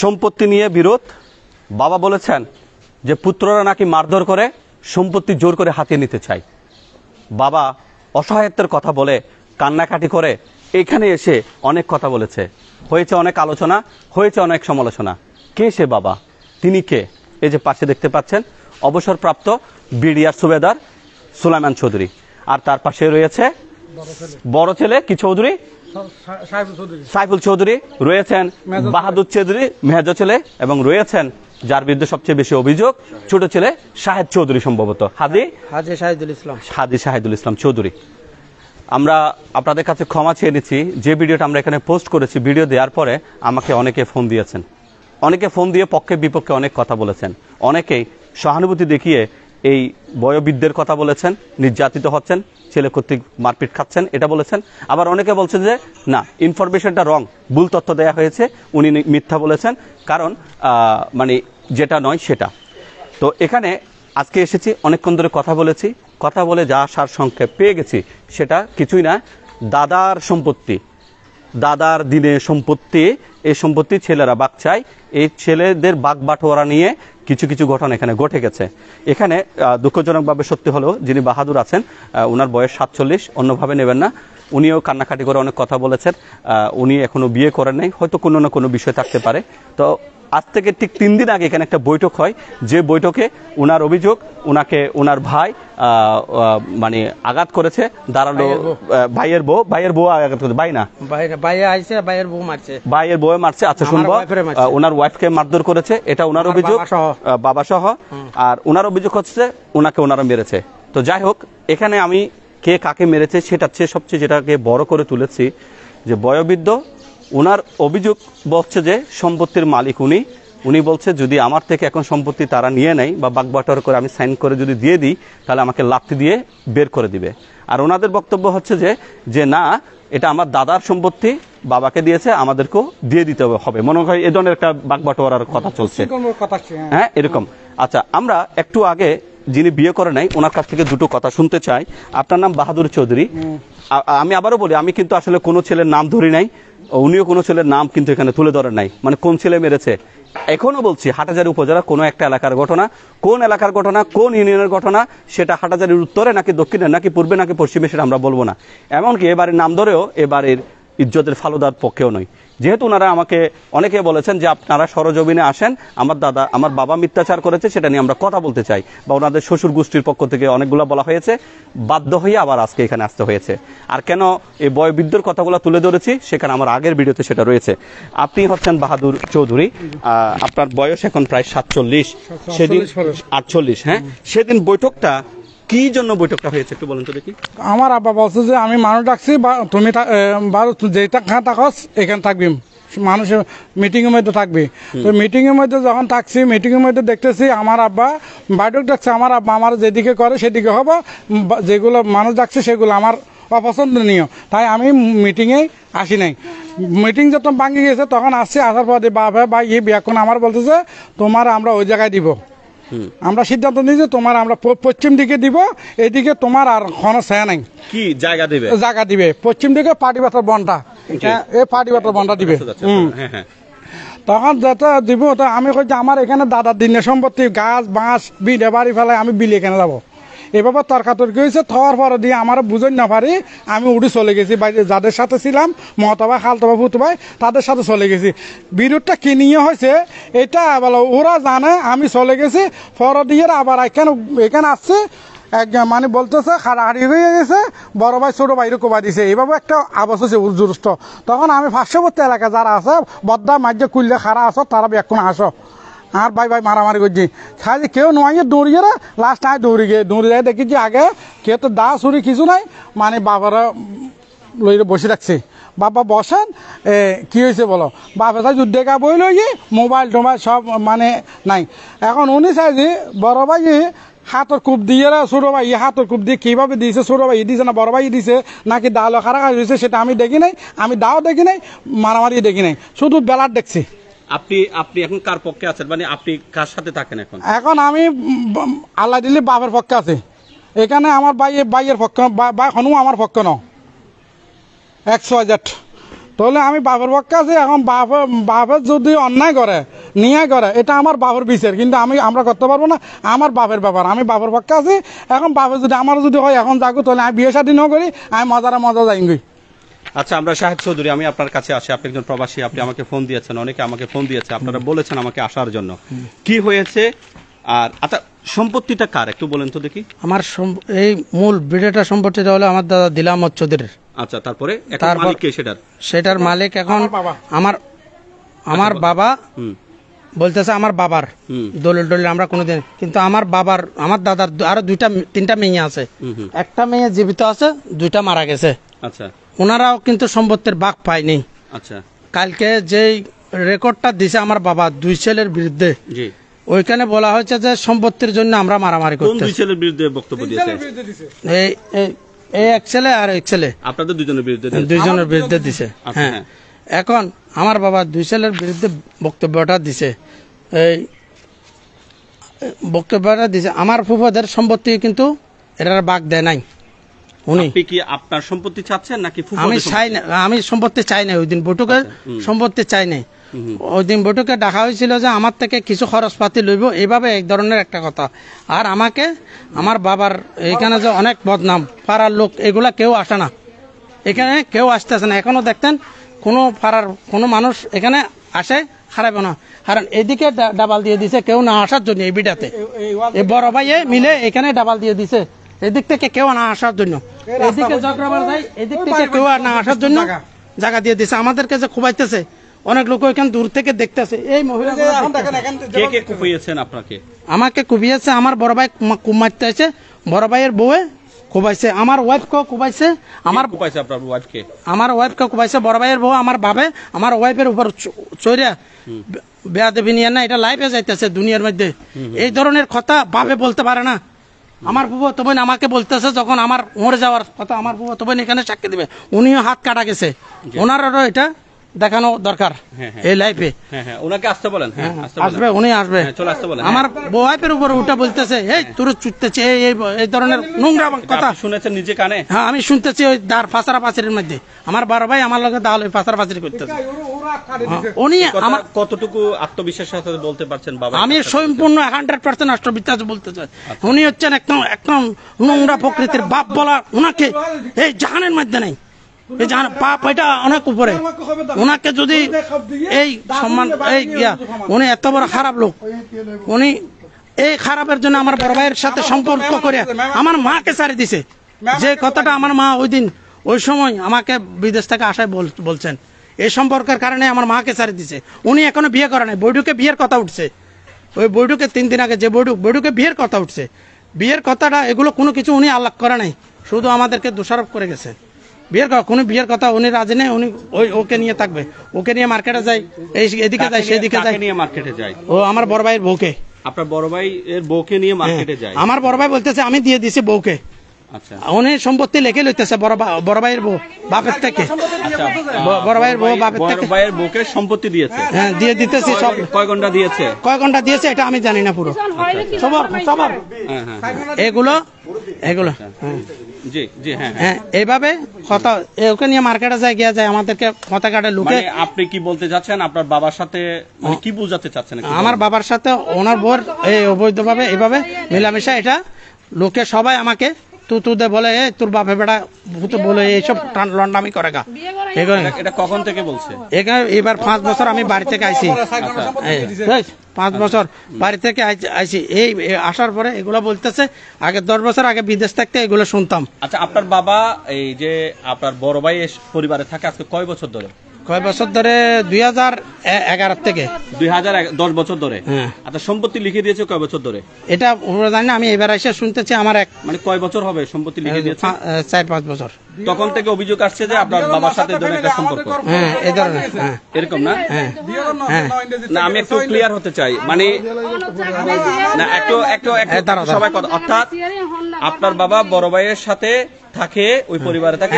সম্পত্তি নিয়ে বিরোধ বাবা বলেছেন যে পুত্ররা নাকি মারধর করে সম্পত্তি জোর করে হাতিয়ে নিতে চায় বাবা অসহায়ত্বের কথা বলে কান্নাকাটি করে এখানে এসে অনেক কথা বলেছে হয়েছে অনেক আলোচনা হয়েছে অনেক সমালোচনা কে সে বাবা তিনি কে এই যে পাশে দেখতে পাচ্ছেন অবসরপ্রাপ্ত বিডিআর সুবেদার সুলাইমান চৌধুরী আর তার পাশে রয়েছে বড় ছেলে কি চৌধুরী সাইফুল চৌধুরী রয়েছেন বাহাদুর চৌধুরী মেহাজ ছেলে এবং রয়েছেন যার বিরুদ্ধে সবচেয়ে বেশি অভিযোগ ছোট ছেলে শাহেদ চৌধুরী সম্ভবত হাদি হাজি শাহিদুল ইসলাম হাদি শাহিদুল ইসলাম চৌধুরী আমরা আপনাদের কাছে ক্ষমা চেয়ে নিচ্ছি যে ভিডিওটা আমরা এখানে পোস্ট করেছি ভিডিও দেওয়ার পরে আমাকে অনেকে ফোন দিয়েছেন অনেকে ফোন দিয়ে পক্ষে বিপক্ষে অনেক কথা বলেছেন অনেকেই সহানুভূতি দেখিয়ে এই বয়বৃদ্ধের কথা বলেছেন নির্যাতিত হচ্ছেন ছেলে কর্তৃক মারপিট খাচ্ছেন এটা বলেছেন আবার অনেকে বলছেন যে না ইনফরমেশনটা রং ভুল তথ্য দেয়া হয়েছে উনি মিথ্যা বলেছেন কারণ মানে যেটা নয় সেটা তো এখানে আজকে এসেছি অনেকক্ষণ ধরে কথা বলেছি কথা বলে যা সার সংক্ষেপ পেয়ে গেছি সেটা কিছুই না দাদার সম্পত্তি দাদার দিনে সম্পত্তি এই সম্পত্তি ছেলেরা বাঘ চায় এই ছেলেদের বাঘ বাটোয়ারা নিয়ে কিছু কিছু ঘটনা এখানে ঘটে গেছে এখানে দুঃখজনকভাবে সত্যি হলো যিনি বাহাদুর আছেন ওনার বয়স সাতচল্লিশ অন্যভাবে নেবেন না উনিও কান্নাকাটি করে অনেক কথা বলেছেন উনি এখনও বিয়ে করেন নাই হয়তো কোনো না কোনো বিষয় থাকতে পারে তো আজ থেকে ঠিক তিন দিন আগে এখানে একটা বৈঠক হয় যে বৈঠকে ওনার অভিযোগ ওনাকে ওনার ভাই মানে আঘাত করেছে দাঁড়ালো ভাইয়ের বউ ভাইয়ের বউ আঘাত করেছে ভাই না ভাইয়ের বউ মারছে আচ্ছা শুনবো ওনার ওয়াইফকে মারধর করেছে এটা ওনার অভিযোগ বাবা সহ আর ওনার অভিযোগ হচ্ছে ওনাকে ওনারা মেরেছে তো যাই হোক এখানে আমি কে কাকে মেরেছে সেটা সবচেয়ে যেটাকে বড় করে তুলেছি যে বয়বৃদ্ধ ওনার অভিযোগ বলছে যে সম্পত্তির মালিক উনি উনি বলছে যদি আমার থেকে এখন সম্পত্তি তারা নিয়ে নেয় বা বাগবাটর করে আমি সাইন করে যদি দিয়ে দিই তাহলে আমাকে লাপ্তি দিয়ে বের করে দিবে আর ওনাদের বক্তব্য হচ্ছে যে যে না এটা আমার দাদার সম্পত্তি বাবাকে দিয়েছে আমাদেরকেও দিয়ে দিতে হবে মনে হয় এ ধরনের একটা বাগবাটোয়ারার কথা চলছে হ্যাঁ।, হ্যাঁ এরকম আচ্ছা আমরা একটু আগে যিনি বিয়ে করে নাই ওনার কাছ থেকে দুটো কথা শুনতে চাই আপনার নাম বাহাদুর চৌধুরী আমি আবারও বলি আমি কিন্তু আসলে কোনো ছেলের নাম ধরি নাই উনিও কোনো ছেলের নাম কিন্তু এখানে তুলে ধরেন নাই মানে কোন ছেলে মেরেছে এখনও বলছি হাটাজারি উপজেলা কোনো একটা এলাকার ঘটনা কোন এলাকার ঘটনা কোন ইউনিয়নের ঘটনা সেটা হাটাজারির উত্তরে নাকি দক্ষিণে নাকি পূর্বে নাকি পশ্চিমে সেটা আমরা বলবো না এমনকি এবারের নাম ধরেও এবারের ইজ্জতের ফালুদার পক্ষেও নয় যেহেতু ওনারা আমাকে অনেকে বলেছেন যে আপনারা সরজমিনে আসেন আমার দাদা আমার বাবা মিথ্যাচার করেছে সেটা নিয়ে আমরা কথা বলতে চাই বা ওনাদের শ্বশুর গোষ্ঠীর পক্ষ থেকে অনেকগুলো বলা হয়েছে বাধ্য হয়ে আবার আজকে এখানে আসতে হয়েছে আর কেন এই বয়বৃদ্ধর কথাগুলো তুলে ধরেছি সেখানে আমার আগের ভিডিওতে সেটা রয়েছে আপনি হচ্ছেন বাহাদুর চৌধুরী আপনার বয়স এখন প্রায় সাতচল্লিশ সেদিন আটচল্লিশ হ্যাঁ সেদিন বৈঠকটা কি জন্য বৈঠকটা হয়েছে একটু বলেন তো দেখি আমার আব্বা বলছে যে আমি মানুষ ডাকছি বা তুমি যেটা খা থাকস এখানে থাকবি মিটিং মিটিংয়ের মধ্যে থাকবি তো মিটিংয়ের মধ্যে যখন থাকছি মিটিংয়ের মধ্যে দেখতেছি আমার আব্বা বাইডক ডাকছে আমার আব্বা আমার যেদিকে করে সেদিকে হবো যেগুলো মানুষ ডাকছে সেগুলো আমার অপছন্দনীয় তাই আমি মিটিংয়ে আসি নাই মিটিং যখন ভাঙি গেছে তখন আসছি আসার পরে বাপ বা এই বিয়াক্ষণ আমার বলতেছে তোমার আমরা ওই জায়গায় দিব আমরা সিদ্ধান্ত যে তোমার আমরা পশ্চিম দিকে দিব এদিকে তোমার আর কোনো ছায়া নাই কি জায়গা দিবে জায়গা দিবে পশ্চিম দিকে পাটি বাতার বনটা হ্যাঁ, এই পাটি বাতার বনটা দিবে আচ্ছা, আচ্ছা, হ্যাঁ, হ্যাঁ। তখন যেটা দিব তো আমি কই যে আমার এখানে দাদার দিনে সম্পত্তি গাছ বাঁশ বিলে বাড়ি ফেলায় আমি বিলে কেন যাবো এভাবে তর্কাতর্কি হয়েছে থার পরে দিয়ে আমার বুঝে না পারি আমি উঠে চলে গেছি যাদের সাথে ছিলাম মহতবা খালতবা ফুতবাই তাদের সাথে চলে গেছি বিরোধটা কি নিয়ে হয়েছে এটা বলো ওরা জানে আমি চলে গেছি পরে দিয়ে আবার এখানে এখানে আসছে এক মানে বলতেছে হাড়াহাড়ি হয়ে গেছে বড় ভাই ছোটো ভাইরে কোবা দিছে এইভাবে একটা আবাস হচ্ছে জুরুষ্ট তখন আমি পার্শ্ববর্তী এলাকা যারা আছে বদ্দা মাঝে কুললে খারা আসো তারা এখন আসো আর হ্যাঁ, ভাই ভাই মারামারি করছি খাইছে কেউ নয় দৌড়িয়ে রে লাস্ট আয় দৌড়ি গিয়ে দৌড়ি যায় দেখি যে আগে কেউ তো দা সুরি কিছু নাই মানে বাবারা লইরে বসে রাখছে বাবা বসেন এ কী হয়েছে বলো বাবা সাই যুদ্ধে গা বই লই মোবাইল টোবাইল সব মানে নাই এখন উনি চাই যে বড় ভাই হাতর কূপ দিয়ে ছোটো ভাই হাতর কূপ দিয়ে কীভাবে দিয়েছে ছোটো ভাই দিয়েছে না বড় ভাই দিয়েছে নাকি দাও কাজ হয়েছে সেটা আমি দেখি নাই আমি দাও দেখি নাই মারামারি দেখি নাই শুধু বেলার দেখছি আপনি আপনি এখন কার পক্ষে আছেন মানে আপনি কার সাথে থাকেন এখন এখন আমি আল্লাহ দিল্লি বাপের পক্ষে আছে এখানে আমার ভাই ভাইয়ের পক্ষে ভাই হনু আমার পক্ষে নও একশো হাজার তাহলে আমি বাপের পক্ষে আছি এখন বাপের বাপের যদি অন্যায় করে নিয়ে করে এটা আমার বাপের বিচার কিন্তু আমি আমরা করতে পারবো না আমার বাপের ব্যাপার আমি বাপের পক্ষে আছি এখন বাপের যদি আমার যদি হয় এখন যাগো তাহলে আমি বিয়ে শাদী ন করি আমি মজারা মজা যাইঙ্গি আচ্ছা আমরা শাহেদ চৌধুরী আমি আপনার কাছে আসি আপনি একজন প্রবাসী আপনি আমাকে ফোন দিয়েছেন অনেকে আমাকে ফোন দিয়েছে আপনারা বলেছেন আমাকে আসার জন্য কি হয়েছে আর আচ্ছা সম্পত্তিটা কার একটু বলেন তো দেখি আমার এই মূল বিড়েটা সম্পত্তিটা হলো আমার দাদা দিলাম চৌধুরীর আচ্ছা তারপরে কে সেটার সেটার মালিক এখন আমার আমার আচ্ছা, বাবা বলতেছে আমার বাবার দলিল দলিল আমরা কোনোদিন কিন্তু আমার বাবার আমার দাদার আরো দুইটা তিনটা মেয়ে আছে একটা মেয়ে জীবিত আছে দুইটা মারা গেছে আচ্ছা ওনারাও কিন্তু সম্পত্তির বাঘ পায়নি আচ্ছা কালকে যেই রেকর্ডটা দিছে আমার বাবা দুই ছেলের বিরুদ্ধে ওইখানে বলা হয়েছে যে সম্পত্তির জন্য আমরা মারামারি করতে দুই ছেলের বিরুদ্ধে বক্তব্য দিয়েছে এই এই এক ছেলে আর এক ছেলে আপনাদের দুজনের বিরুদ্ধে দুইজনের বিরুদ্ধে দিছে আচ্ছা, হ্যাঁ।, হ্যাঁ এখন আমার বাবা দুই ছেলের বিরুদ্ধে বক্তব্যটা দিছে এই বক্তব্যটা দিছে আমার ফুফাদের সম্পত্তি কিন্তু এটার বাঘ দেয় নাই উনি কি আপনার সম্পত্তি চাচ্ছেন আমি চাই না আমি সম্পত্তি চাই না ওই দিন বটুকে আচ্ছা, সম্পত্তি চাই নাই ওই দিন বটুকে দেখা হয়েছিল যে আমার থেকে কিছু খরচ পাতি লইব এইভাবে এক ধরনের একটা কথা আর আমাকে আমার বাবার এখানে যে অনেক বদনাম পাড়ার লোক এগুলা কেউ আসে না এখানে কেউ আসতেছে না এখনো দেখতেন কোনো পাড়ার কোনো মানুষ এখানে আসে হারাবে না কারণ এদিকে ডাবাল দিয়ে দিছে কেউ না আসার জন্য এই বিটাতে বড় ভাইয়ে মিলে এখানে ডাবাল দিয়ে দিছে এদিক থেকে কেউ না আসার জন্য এদিকে এদিক থেকে কেউ না আসার জন্য জায়গা দিয়ে দিছে আমাদেরকে যে খুবাইতেছে অনেক লোক এখানে দূর থেকে দেখতেছে এই মহিলা আপনাকে আমাকে কুবিয়েছে আমার বড় ভাই কুম মারতে বড় ভাইয়ের বউয়ে খুবাইছে আমার কেউ খুবাইছে আমার কুবাইছে আপনার ওয়াইফকে আমার কেউ খুবাইছে বড় ভাইয়ের বউ আমার বাবে আমার ওয়াইফের উপর চৈরা বেয়া দেবী নিয়ে না এটা লাইফে যাইতেছে দুনিয়ার মধ্যে এই ধরনের কথা বাবে বলতে পারে না আমার তো বোন আমাকে বলতেছে যখন আমার মরে যাওয়ার কথা আমার তো বোন এখানে সাক্ষী দিবে উনিও হাত কাটা গেছে ওনারও এটা দেখানো দরকার হ্যাঁ, হ্যাঁ। এই লাইফে হ্যাঁ, ওনাকে আসতে বলেন আসবে উনি আসবে চলে আসতে বলেন আমার বোয়াইপের উপর উঠা বলতেছে এই তোর চুটতেছে এই ধরনের নোংরা কথা শুনেছেন নিজে কানে হ্যাঁ আমি শুনতেছি ওই দার ফাঁসারা পাঁচের মধ্যে আমার বারো ভাই আমার লগে দাল ওই ফাঁসারা পাঁচের করতেছে উনি আমার কতটুকু আত্মবিশ্বাস সাথে বলতে পারছেন বাবা আমি সম্পূর্ণ হান্ড্রেড পার্সেন্ট আত্মবিশ্বাস বলতে চাই আচ্ছা। উনি হচ্ছেন একদম একদম নোংরা প্রকৃতির বাপ বলা উনাকে এই জাহানের মধ্যে নেই পাপ অনেক উপরে ওনাকে যদি এই সম্মান এই ইয়া উনি এত বড় খারাপ লোক উনি এই খারাপের জন্য আমার বড় ভাইয়ের সাথে সম্পর্ক করে আমার মাকে সারি দিছে যে কথাটা আমার মা ওই দিন ওই সময় আমাকে বিদেশ থেকে আসায় বলছেন এই সম্পর্কের কারণে আমার মাকে সারি দিছে উনি এখনো বিয়ে করে নাই বৈডুকে বিয়ের কথা উঠছে ওই বৈডুকে তিন দিন আগে যে বৈডুক বৈডুকে বিয়ের কথা উঠছে বিয়ের কথাটা এগুলো কোনো কিছু উনি আল্লাহ করে নাই শুধু আমাদেরকে দোষারোপ করে গেছে বিয়ের কোনো বিয়ের কথা উনি রাজি নেই উনি ওই ওকে নিয়ে থাকবে ওকে নিয়ে মার্কেটে যাই এই এদিকে যাই সেদিকে যাই নিয়ে মার্কেটে যাই ও আমার বড় ভাইয়ের বউকে আপনার বড় ভাই এর বউকে নিয়ে মার্কেটে হ্যাঁ। যায় আমার বড় ভাই বলতেছে আমি দিয়ে দিছি বউকে আচ্ছা। উনি সম্পত্তি লেখে লইতেছে বড় ভাইয়ের বউ বাপের থেকে আচ্ছা। বড় ভাইয়ের বউ বাপের থেকে ভাইয়ের বউকে সম্পত্তি দিয়েছে হ্যাঁ দিয়ে দিতেছি সব কয় ঘন্টা দিয়েছে কয় ঘন্টা দিয়েছে এটা আমি জানি না পুরো সবার সবার হ্যাঁ, হ্যাঁ, এগুলো এগুলো হ্যাঁ, হ্যাঁ।, হ্যাঁ এভাবে কথা ওকে নিয়ে মার্কেটে যায় গিয়া যায় আমাদেরকে কথা কাটে লুকে মানে আপনি কি বলতে চাচ্ছেন আপনার বাবার সাথে মানে কি বোঝাতে চাচ্ছেন আমার বাবার সাথে ওনার বোর এই অবৈধভাবে এইভাবে মেলামেশা এটা লোকে সবাই আমাকে তু তুদে বলে তোর বাপে বেটা ভূতে বলে এইসব লন্ডামি করে গা এটা কখন থেকে বলছে এবার পাঁচ বছর আমি বাড়ি থেকে আইছি আচ্ছা, আচ্ছা। পাঁচ বছর বাড়ি থেকে আইছি এই আসার পরে এগুলো বলতেছে আগে দশ বছর আগে বিদেশ থাকতে এগুলো শুনতাম আচ্ছা আপনার বাবা এই যে আপনার বড় ভাই পরিবারে থাকে আজকে কয় বছর ধরে কয় বছর ধরে দুই হাজার এগারো থেকে দুই হাজার দশ বছর ধরে হ্যাঁ। আচ্ছা সম্পত্তি লিখে দিয়েছে কয় বছর ধরে এটা জানি না আমি এবার এসে শুনতেছি আমার এক মানে কয় বছর হবে সম্পত্তি লিখে দিয়েছে চার পাঁচ বছর তখন থেকে অভিযোগ আসছে যে আপনার বাবার সাথে সম্পর্ক হ্যাঁ, হ্যাঁ। এরকম না হ্যাঁ। না আমি একটু ক্লিয়ার হতে চাই মানে সবাই কথা অর্থাৎ আপনার বাবা বড় ভাইয়ের সাথে থাকে ওই পরিবারে থাকে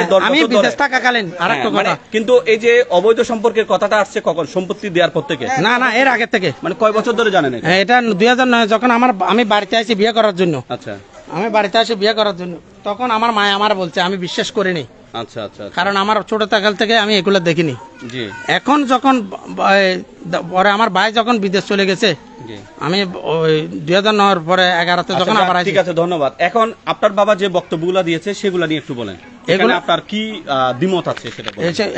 মানে কিন্তু এই যে অবৈধ সম্পর্কের কথাটা আসছে কখন সম্পত্তি দেওয়ার পর থেকে না না এর আগে থেকে মানে কয় বছর ধরে জানেন এটা 2009 যখন আমার আমি বাড়িতে আছি বিয়ে করার জন্য আচ্ছা আমি বাড়িতে আসে বিয়ে করার জন্য তখন আমার মায় আমার বলছে আমি বিশ্বাস করিনি আচ্ছা আচ্ছা, আচ্ছা। কারণ আমার ছোট থাকাল থেকে আমি এগুলো দেখিনি এখন যখন পরে আমার ভাই যখন বিদেশ চলে গেছে আমি ওই দুই হাজার নয় পরে এগারোতে আচ্ছা, যখন আবার ঠিক আছে ধন্যবাদ এখন আপনার বাবা যে বক্তব্যগুলো দিয়েছে সেগুলো নিয়ে একটু বলেন এগুলো আপনার কি দ্বিমত আছে সেটা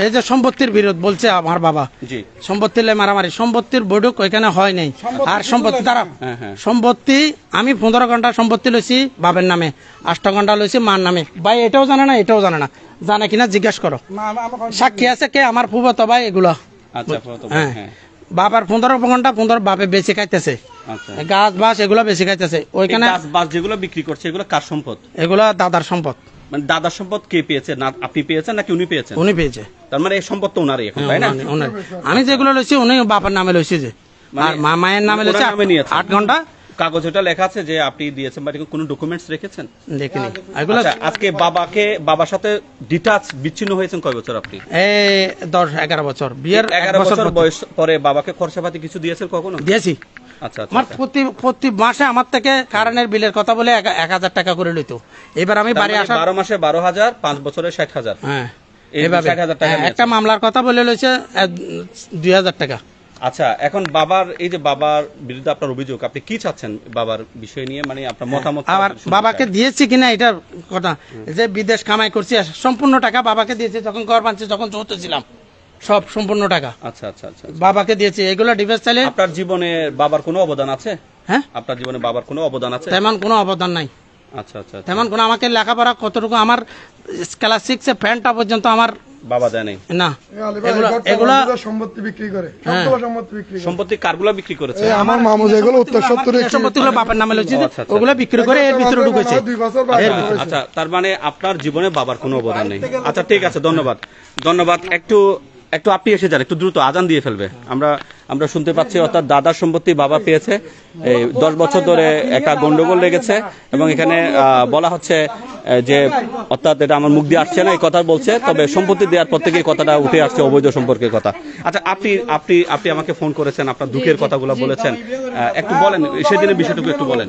এই যে সম্পত্তির বিরোধ বলছে আমার বাবা জি সম্পত্তির মারামারি সম্পত্তির বৈঠক ওইখানে হয় নাই আর সম্পত্তি তারা হ্যাঁ, হ্যাঁ। সম্পত্তি আমি পনেরো ঘন্টা সম্পত্তি লইছি বাবের নামে আষ্ট ঘন্টা লইছি মার নামে ভাই এটাও জানে না এটাও জানে না জানে কিনা জিজ্ঞেস করো সাক্ষী আছে কে আমার ফুবত ভাই এগুলো আচ্ছা, হ্যাঁ। বাবার পনেরো ঘন্টা পনেরো বাপে বেশি খাইতেছে আচ্ছা। গাছ বাস এগুলো বেশি খাইতেছে ওইখানে গাছ বাস যেগুলো বিক্রি করছে এগুলো কার সম্পদ এগুলো দাদার সম্পদ মানে দাদা সম্পদ কে পেয়েছে না আপনি পেয়েছেন নাকি উনি পেয়েছেন উনি পেয়েছে তার মানে এই সম্পদ তো উনারই এখন তাই না ওনার হ্যাঁ, আমি যেগুলো লইছি উনি বাবার নামে লইছি যে মানে আর মা মায়ের নামে লইছে 8 ঘন্টা কাগজ ওটা লেখা আছে যে আপনি দিয়েছেন বা কোনো ডকুমেন্টস রেখেছেন দেখেনি এগুলো আচ্ছা, আজকে বাবাকে বাবার সাথে ডিটাচ বিচ্ছিন্ন হয়েছেন কয় বছর আপনি এই দশ এগারো বছর বিয়ের এগারো বছর বয়স পরে বাবাকে খরচাপাতি কিছু দিয়েছেন কখনো দিয়েছি আচ্ছা, আচ্ছা, আচ্ছা। প্রতি মাসে আমার থেকে কারেন্টের বিলের কথা বলে এক হাজার টাকা করে এবার আমি বাড়ি মানে আসা বারো মাসে বারো হাজার পাঁচ বছরে ষাট হাজার হ্যাঁ, হ্যাঁ, একটা মামলার কথা বলে লইছে দুই হাজার টাকা আচ্ছা এখন বাবার এই যে বাবার বিরুদ্ধে আপনার অভিযোগ আপনি কি চাচ্ছেন বাবার বিষয় নিয়ে মানে আপনার মতামত আবার বাবাকে দিয়েছি কিনা এটা কথা যে বিদেশ কামাই করছি সম্পূর্ণ টাকা বাবাকে দিয়েছি যখন ঘর বানছি যখন চৌত ছিলাম সব সম্পূর্ণ টাকা আচ্ছা আচ্ছা আচ্ছা, আচ্ছা। বাবাকে দিয়েছি এগুলো ডিভাইস চাইলে আপনার জীবনে বাবার কোনো অবদান আছে হ্যাঁ আপনার জীবনে বাবার কোনো অবদান আছে তেমন কোনো অবদান নাই আচ্ছা আচ্ছা, আচ্ছা। তেমন কোনো আমাকে লেখাপড়া কতটুকু আমার ক্লাস সিক্সে ফ্যানটা পর্যন্ত আমার বাবা দেয় নাই না হ্যাঁ। সম্পত্তি বিক্রি করে সম্পত্তি কারগুলা বিক্রি করেছে আমার মামু যেগুলো উত্তর সম্পত্তিগুলো বাবার নামে লইছে আচ্ছা, ওগুলা বিক্রি করে এর ভিতরে ঢুকেছে আচ্ছা তার মানে আপনার জীবনে বাবার কোনো অবদান নেই আচ্ছা ঠিক আছে ধন্যবাদ ধন্যবাদ একটু একটু আপনি এসে যান একটু দ্রুত আজান দিয়ে ফেলবে আমরা আমরা শুনতে পাচ্ছি অর্থাৎ দাদার সম্পত্তি বাবা পেয়েছে এই দশ বছর ধরে একটা গন্ডগোল লেগেছে এবং এখানে বলা হচ্ছে যে অর্থাৎ এটা আমার মুখ দিয়ে আসছে না এই কথা বলছে তবে সম্পত্তি দেওয়ার পর থেকে কথাটা উঠে আসছে অবৈধ সম্পর্কের কথা আচ্ছা আপনি আপনি আপনি আমাকে ফোন করেছেন আপনার দুঃখের কথাগুলো বলেছেন একটু বলেন সেদিনের বিষয়টুকু একটু বলেন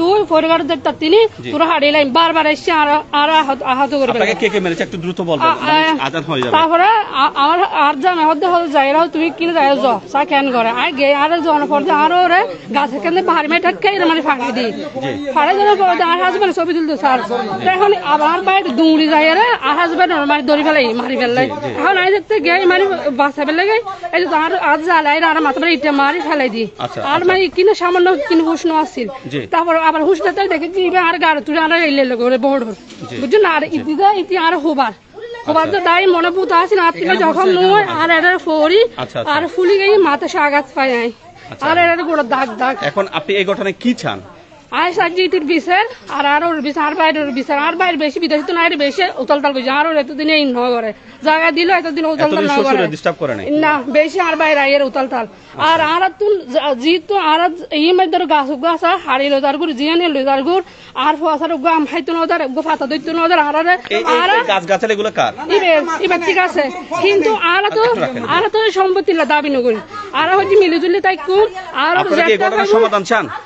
তুই ফরিগার দেখতা তিনি তোর হাড়ি লাইন বারবার এসে আর আহত করে কে কে মেরেছে একটু দ্রুত তারপরে আমার আর জানা হতে হতে যাই তুমি কিনে যাই যা সা কেন করে আর গে আর জন পড়তে আর ওরে গাছে কেন বাহার মেয়ে ঠাক্কে মানে ফাঁকি দি জন পড়তে আর হাজবেন্ড ছবি স্যার এখন আবার বাইরে যাই রে আর হাজবেন্ড মানে দড়ি ফেলাই মারি ফেললাই এখন আই দেখতে গে মানে বাসা ফেলে এই যে আর আজ জ্বালাই আর মাথা মারি ফেলাই দি আচ্ছা, আর আচ্ছা। মানে কিনে সামান্য কিনে উষ্ণ আসছিল তারপর আবার হুসটাতে দেখেছি আর গাড়ি তুলে আর এলে লোকের বড় না আর ইতিদা ইতি আর হোবার হবার তো আচ্ছা। তাই মনে পুত আছে না আত্মীয় যখন নয় আর এটা ফরি আচ্ছা, আচ্ছা। আর ফুলি গিয়ে মাথা সে আঘাত পায় নাই আর এটা গোড়া দাগ দাগ এখন আপনি এই ঘটনায় কি চান আয়স আজ আর আর ওর আর বাইরে ওর আর বেশি বিদেশি তো নাই বেশি উতল তাল করছে আর ওর এতদিনে জায়গা দিল এতদিন উতল না করে ডিস্টার্ব না বেশি আর বাইরে আইয়ের উতল আচ্ছা। আর আর তুল জি তো আর এই মধ্যে গাছ গাছ হাড়ি আর ফসার গাম হাইতো দইতো আর আর গাছ কার ইবে ইবে ঠিক আছে কিন্তু আর তো আচ্ছা, আর তো সম্পত্তি দাবি নগরী আর হচ্ছে মিলে তাই কোন আর সমাধান চান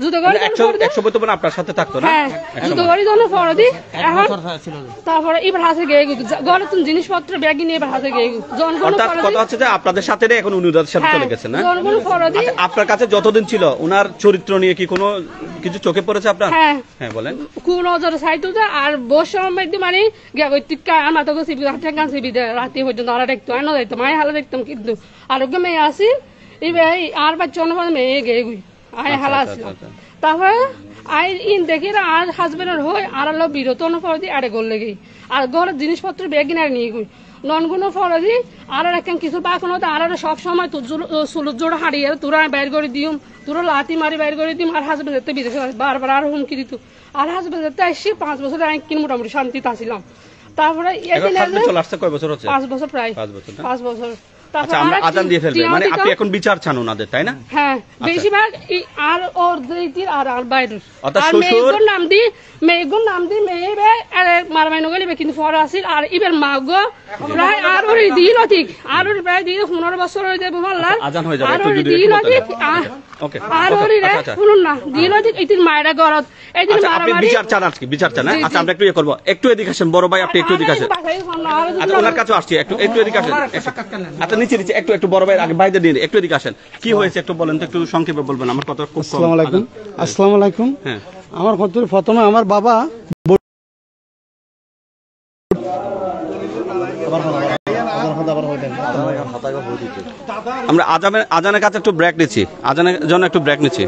মানে হ্যাঁ, আপনাদের সাথে হ্যাঁ, আচ্ছা, আপনার কাছে যতদিন ছিল ওনার চরিত্র নিয়ে কি কোন কিছু চোখে পড়েছে আপনার হ্যাঁ, হ্যাঁ বলেন কোন নজর সাইতো আর বসে মানে রাতে মায়ের হালা দেখতাম কিন্তু আর মেয়ে আসি এবার আর বাচ্চা অনুবাদ মেয়ে গেয়ে গুই আই আচ্ছা, হালাস আচ্ছা, আচ্ছা। তারপরে আই ইন দেখি আর হাজবেন্ডের হই আর বিরত গোল লেগে আর জিনিসপত্র বেগিন আর নিয়ে গই ফরদি আর একখান কিছু তো আর সব সময় সুলুর জোড় হারিয়ে তোরা বাইর করে দিউম তোরা লাতি মারি বাইর করে দিম আর হাজবেন্ড যেতে বিদেশে বারবার আর হুমকি দিত আর হাজবেন্ড যেতে পাঁচ বছর আই কিন মোটামুটি শান্তিতে আসিলাম তারপরে পাঁচ বছর প্রায় পাঁচ বছর আচ্ছা আমরা আজান দিয়ে ফেলবে মানে আপনি এখন বিচার চান ওনাদের তাই না হ্যাঁ আচ্ছা। বেশিরভাগ আর ওর আর আর বাইরের আর নাম দি নাম দি মেয়ে মারমাই কিন্তু আর ইবের মাগো প্রায় আর ওর দিল ঠিক আর ওর প্রায় দিল বছর হয়ে যাবে বললাম আচ্ছা, আজান হয়ে যাবে আর ওর আচ্ছা, রে শুনুন না দিল ঠিক মায়েরা গরত মারামারি বিচার চান আজকে বিচার চান হ্যাঁ? আচ্ছা আমরা একটু ইয়ে করবো একটু এদিকে আসেন বড় ভাই আপনি একটু এদিকে আসেন আচ্ছা ওনার কাছে আসছি একটু একটু এদিকে আসেন আচ্ছা নিচে নিচে একটু একটু বড় আগে নিয়ে একটু এদিকে আসেন কি হয়েছে একটু বলেন তো একটু সংক্ষেপে বলবেন আমার কথা খুব আসসালামু আলাইকুম হ্যাঁ। আসসালামু আলাইকুম হ্যাঁ আমার প্রথমে আমার বাবা আমরা আজানের কাছে একটু ব্রেক নিচ্ছি আজানের জন্য একটু ব্রেক নিচ্ছি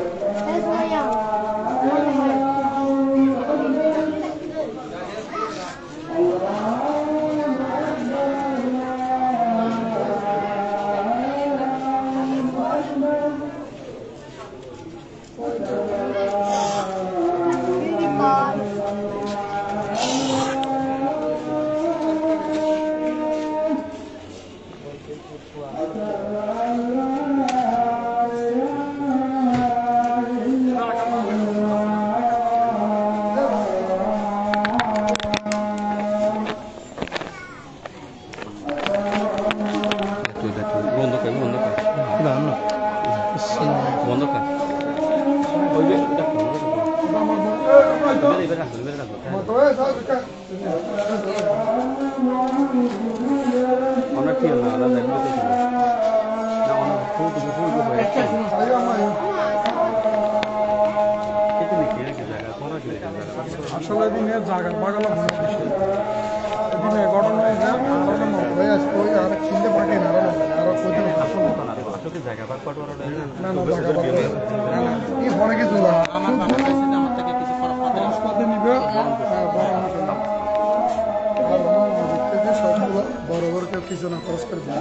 বড় বড় কেউ কিছু না খরচ করে দিন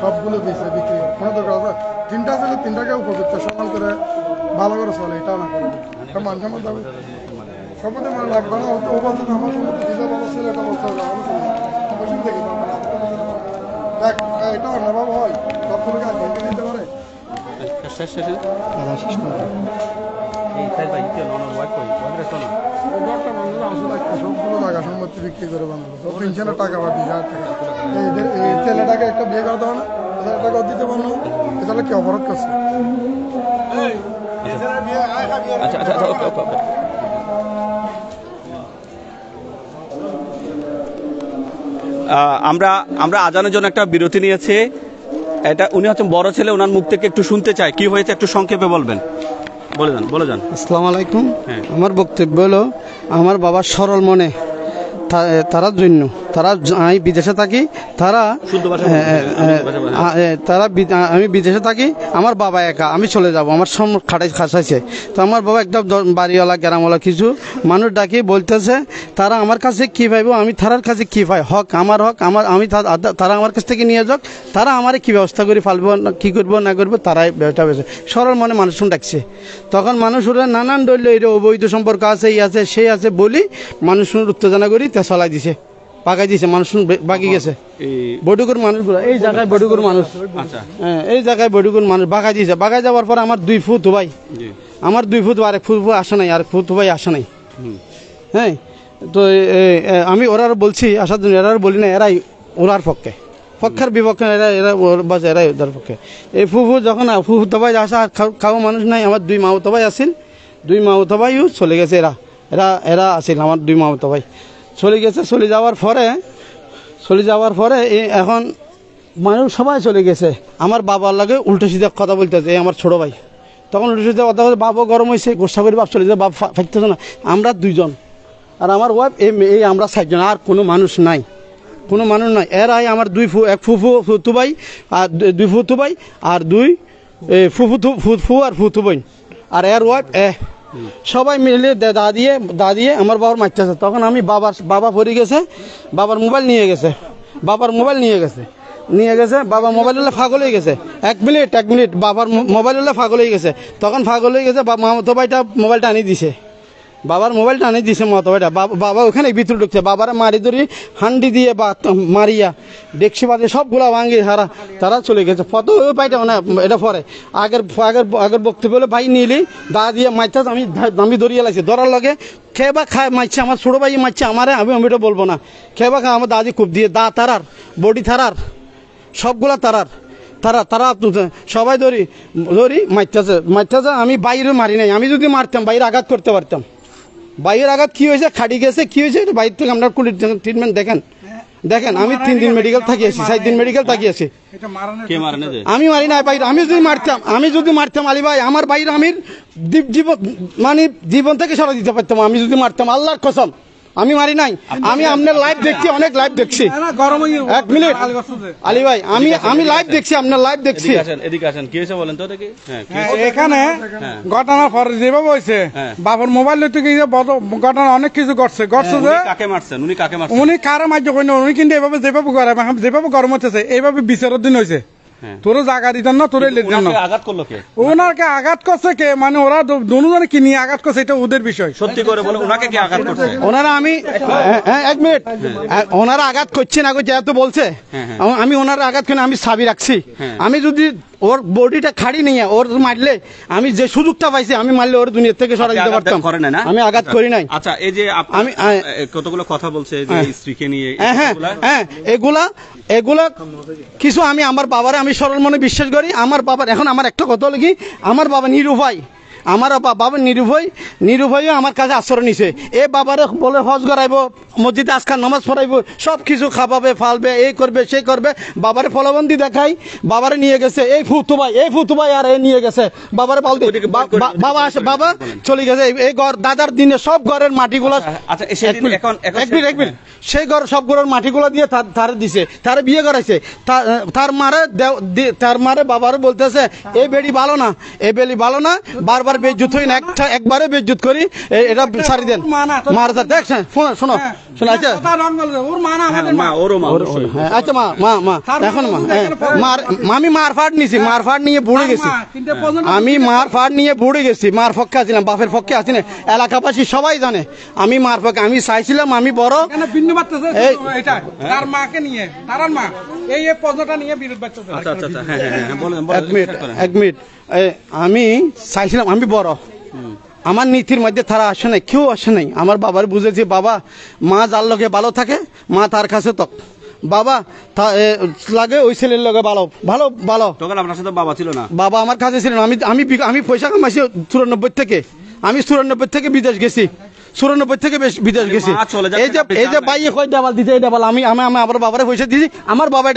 সবগুলো বেঁচে বিক্রি কোনো দরকার তিনটা ছিল তিনটাকে উপযুক্ত সকাল করে ভালো করে চলে এটা না করবে মানুষের মধ্যে হবে সম্পত্তি মানে লাগবে না হয়তো ওপান্ত আমার সম্পত্তি দিতে ভালো ছেলে এটা বলতে হবে দেখি দেখ এটা অন্যভাব হয় সবগুলোকে আর ভেঙে পারে টাকা বিক্রি করে টাকা পাবি যা টাকা ছেলেটাকে একটা বিয়ে করা দেওয়া না ছেলেটাকে দিতে পারলো তাহলে কি অপরাধ করছে আচ্ছা, আচ্ছা, আচ্ছা, আমরা আমরা আজানের জন্য একটা বিরতি নিয়েছে এটা উনি হচ্ছেন বড় ছেলে ওনার মুখ থেকে একটু শুনতে চাই কি হয়েছে একটু সংক্ষেপে বলবেন বলে যান বলে যান আসসালামু আলাইকুম হ্যাঁ। আমার বক্তব্য হলো আমার বাবা সরল মনে তারা জন্য তারা আমি বিদেশে থাকি তারা তারা আমি বিদেশে থাকি আমার বাবা একা আমি চলে যাব আমার সব খাটাই খাসাইছে তো আমার বাবা একদম বাড়িওয়ালা গ্রামওয়ালা কিছু মানুষ ডাকি বলতেছে তারা আমার কাছে কি পাইব আমি তারার কাছে কি পাই হক আমার হক আমার আমি তারা আমার কাছ থেকে নিয়ে যাক তারা আমার কি ব্যবস্থা করি ফালব না কী করবো না করবো তারাই ব্যবসা হয়েছে সরল মনে মানুষ ডাকছে তখন মানুষ ওরা নানান ডরলে অবৈধ সম্পর্ক আছে এই আছে সেই আছে বলি মানুষ উত্তেজনা করি তা চলাই দিছে মানুষ বাকি গেছে বডুকুর এই বডুকুর মানুষ আচ্ছা। হ্যাঁ, এই বডুকুর মানুষ পর আমার দুই ফুট ভাই আমার দুই ফুট আরেক ফুট আসে নাই আর ফুট ভাই আসে নাই হ্যাঁ তো আমি ওরা বলছি আসার জন্য এরা বলি না এরাই ওরার পক্ষে পক্ষের বিপক্ষে এরা এরা এরাই ওদের পক্ষে এই ফুফু যখন ফুফু তবাই আসা খাও মানুষ নাই আমার দুই মাও তবাই আসিল দুই মাও তবাইও চলে গেছে এরা এরা এরা আসিল আমার দুই মাও তবাই চলে গেছে চলে যাওয়ার পরে চলে যাওয়ার পরে এখন মানুষ সবাই চলে গেছে আমার বাবার লাগে উল্টো সিধা কথা বলতেছে এই আমার ছোট ভাই তখন উল্টো সিধা কথা বলতে বাবা গরম হয়েছে গোসা করে বাপ চলে যায় বাপ ফাঁকতেছে না আমরা দুইজন আর আমার ওয়াইফ এই এই আমরা চারজন আর কোনো মানুষ নাই কোনো মানুষ নাই এর আয় আমার দুই ফু এক ফুফু ফুতু ভাই আর দুই ফুতু ভাই আর দুই ফুফু ফুফু আর ফুতু বোন আর এর ওয়াইফ এ সবাই মিলে দা দিয়ে আমার বাবার মারতেছে তখন আমি বাবার বাবা পড়ে গেছে বাবার মোবাইল নিয়ে গেছে বাবার মোবাইল নিয়ে গেছে নিয়ে গেছে বাবা মোবাইল হলে ফাগল হয়ে গেছে এক মিনিট এক মিনিট বাবার মোবাইল হলে ফাগল হয়ে গেছে তখন ফাগল হয়ে গেছে বা মামতো ভাইটা মোবাইলটা আনিয়ে দিছে বাবার মোবাইল টানে দিছে মতো এটা বাবা ওখানে ভিতরে ঢুকছে বাবার মারি ধরি হান্ডি দিয়ে বা মারিয়া ডেকসি বাজে সবগুলা ভাঙি হারা তারা চলে গেছে ফত ওই পাইটা না মানে এটা পরে আগের আগের আগের বক্তব্য হলে ভাই নিলি দা দিয়ে মাইতে আমি আমি ধরিয়ে লাগছি ধরার লগে খেয়ে বা খায় মারছে আমার ছোটো ভাই মারছে আমারে আমি আমি এটা বলবো না খেয়ে বা খায় আমার দাদি খুব দিয়ে দা তারার বডি থারার সবগুলা তারার তারা তারা সবাই ধরি ধরি মারতেছে মারতেছে আমি বাইরে মারি নাই আমি যদি মারতাম বাইরে আঘাত করতে পারতাম বাইয়ের আঘাত কি হয়েছে খাটি গেছে কি হয়েছে বাইর থেকে আমরা কোনো ট্রিটমেন্ট দেখেন দেখেন আমি তিন দিন মেডিকেল থাকি আছি সাত দিন মেডিকেল থাকি আছি আমি মারি না বাইর আমি যদি মারতাম আমি যদি মারতাম আলী ভাই আমার বাইর আমি জীবন মানে জীবন থেকে সরা দিতে পারতাম আমি যদি মারতাম আল্লাহর কসম আমি মারি নাই আমি আপনার লাইভ দেখছি অনেক লাইভ দেখছি এক মিনিট আলী ভাই আমি আমি লাইভ দেখছি আপনার লাইভ দেখছি এদিকে আসেন কি হয়েছে বলেন তো দেখি হ্যাঁ, হ্যাঁ, এখানে হ্যাঁ। ঘটনার পরে যেভাবে হয়েছে বাবার মোবাইল থেকে ঘটনা অনেক কিছু ঘটছে ঘটছে যে কাকে মারছেন উনি কাকে মারছেন উনি কারা মার্য করেন উনি কিন্তু এভাবে যেভাবে গরম মানে যেভাবে গরম হচ্ছে এইভাবে বিচারের দিন হয়েছে হ্যাঁ। তোর জায়গা দিতাম না তোর আঘাত করলো কে ওনাকে আঘাত করছে কে মানে ওরা দুজনে কি নিয়ে আঘাত করছে এটা ওদের বিষয় সত্যি করে বলে ওনাকে কি আঘাত করছে ওনারা আমি হ্যাঁ, হ্যাঁ এক মিনিট হ্যাঁ। ওনারা আঘাত করছে না যেহেতু বলছে আমি ওনারা আঘাত করে আমি সাবি রাখছি আমি যদি ওর বডিটা খাড়ি নেই ওর মারলে আমি যে সুযোগটা পাইছি আমি মারলে ওর দুনিয়া থেকে সরা দিতে পারতাম করে না আমি আঘাত আচ্ছা। করি নাই আচ্ছা এই যে আমি কতগুলো কথা বলছে যে হ্যাঁ। স্ত্রীকে নিয়ে হ্যাঁ হ্যাঁ, হ্যাঁ এগুলা এগুলা কিছু আমি আমার বাবারে আমি সরল মনে বিশ্বাস করি আমার বাবার এখন আমার একটা কথা হলো কি আমার বাবা নিরুপায় আমার বাবা নিরুভয় নিরুভয়ও আমার কাছে আশ্রয় নিছে এ বাবারে বলে হজ করাইব মসজিদে আজকাল নামাজ পড়াইব সব কিছু খাবাবে ফালবে এই করবে সেই করবে বাবারে ফলবন্দি দেখাই বাবারে নিয়ে গেছে এই ফুতু ভাই এই ফুতু ভাই আর এ নিয়ে গেছে বাবারে পালতে বাবা আসে বাবা চলে গেছে এই ঘর দাদার দিনে সব ঘরের মাটিগুলো আচ্ছা, আচ্ছা, আচ্ছা, সেই ঘর সব ঘরের মাটিগুলো দিয়ে তার দিছে তার বিয়ে করাইছে তার মারে তার মারে বাবার বলতেছে এই বেড়ি ভালো না এই বেড়ি ভালো না বারবার আবার বেজুত হই না একটা একবারে বেজুত করি এটা সারি দেন মার যা দেখ শোনো শোনো হ্যাঁ, শোনো আচ্ছা ওর মা না হ্যাঁ, আমাদের মা ওর মা হ্যাঁ, আচ্ছা মা মা মা এখন মা মার মামি মার ফাট নিছি মার ফাট নিয়ে বুড়ে গেছি আমি মার ফাট নিয়ে বুড়ে গেছি মার পক্ষে আছিলাম বাপের পক্ষে আছি না এলাকাবাসী সবাই জানে আমি মার পক্ষে আমি চাইছিলাম আমি বড় কেন বিন্দু ভিন্ন এটা তার মাকে নিয়ে তার মা এই এই পজটা নিয়ে বিরোধ বাচ্চা আচ্ছা আচ্ছা, আচ্ছা হ্যাঁ হ্যাঁ বলেন বলেন এক মিনিট এক মিনিট আমি চাইছিলাম আমি বড় আমার নীতির মধ্যে তারা আসে নাই কেউ আসে নাই আমার বাবার বুঝেছি বাবা মা যার লোকে ভালো থাকে মা তার কাছে তক বাবা লাগে ওই ছেলের লোকে ভালো ভালো ভালো তখন আপনার সাথে বাবা ছিল না বাবা আমার কাছে ছিল না আমি আমি আমি পয়সা কামাইছি চুরানব্বই থেকে আমি চুরানব্বই থেকে বিদেশ গেছি চুরানব্বই থেকে বিদেশ গেছে এই যে কয় আমি আমি আমার পয়সা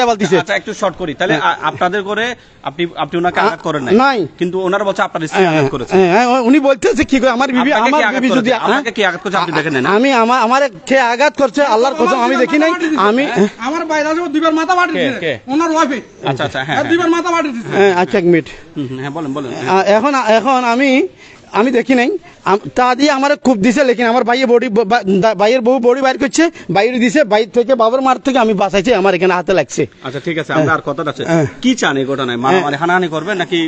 আমার দিছে আচ্ছা একটু শর্ট করি তাহলে হ্যাঁ। আপনাদের করে আপনি আপনি ওনাকে আঘাত করেন নাই কিন্তু ওনার বলছে আপনার স্ত্রী হ্যাঁ, হ্যাঁ, আঘাত করেছে হ্যাঁ উনি কি আমার বিবি আমার বিবি যদি আমাকে কি আঘাত করছে আপনি দেখেন না আমি আমার কে আঘাত করছে আল্লাহর কসম আমি দেখি নাই আমি আমার বাইরে দুইবার মাথা বাড়ি ওনার ওয়াইফে আচ্ছা আচ্ছা হ্যাঁ দুইবার মাথা আচ্ছা এক মিনিট হ্যাঁ বলেন বলেন এখন এখন আমি আমি দেখি নাই তা দিয়ে আমার খুব দিছে লেকিন আমার ভাইয়ের বডি ভাইয়ের বউ বডি বাইর করছে বাইরে দিছে বাইর থেকে বাবার মার থেকে আমি বাঁচাইছি আমার এখানে হাতে লাগছে আচ্ছা ঠিক আছে আমরা হ্যাঁ। আর কথা আছে হ্যাঁ। কি চান এই ঘটনায় মারামারি হ্যাঁ। হানাহানি করবে নাকি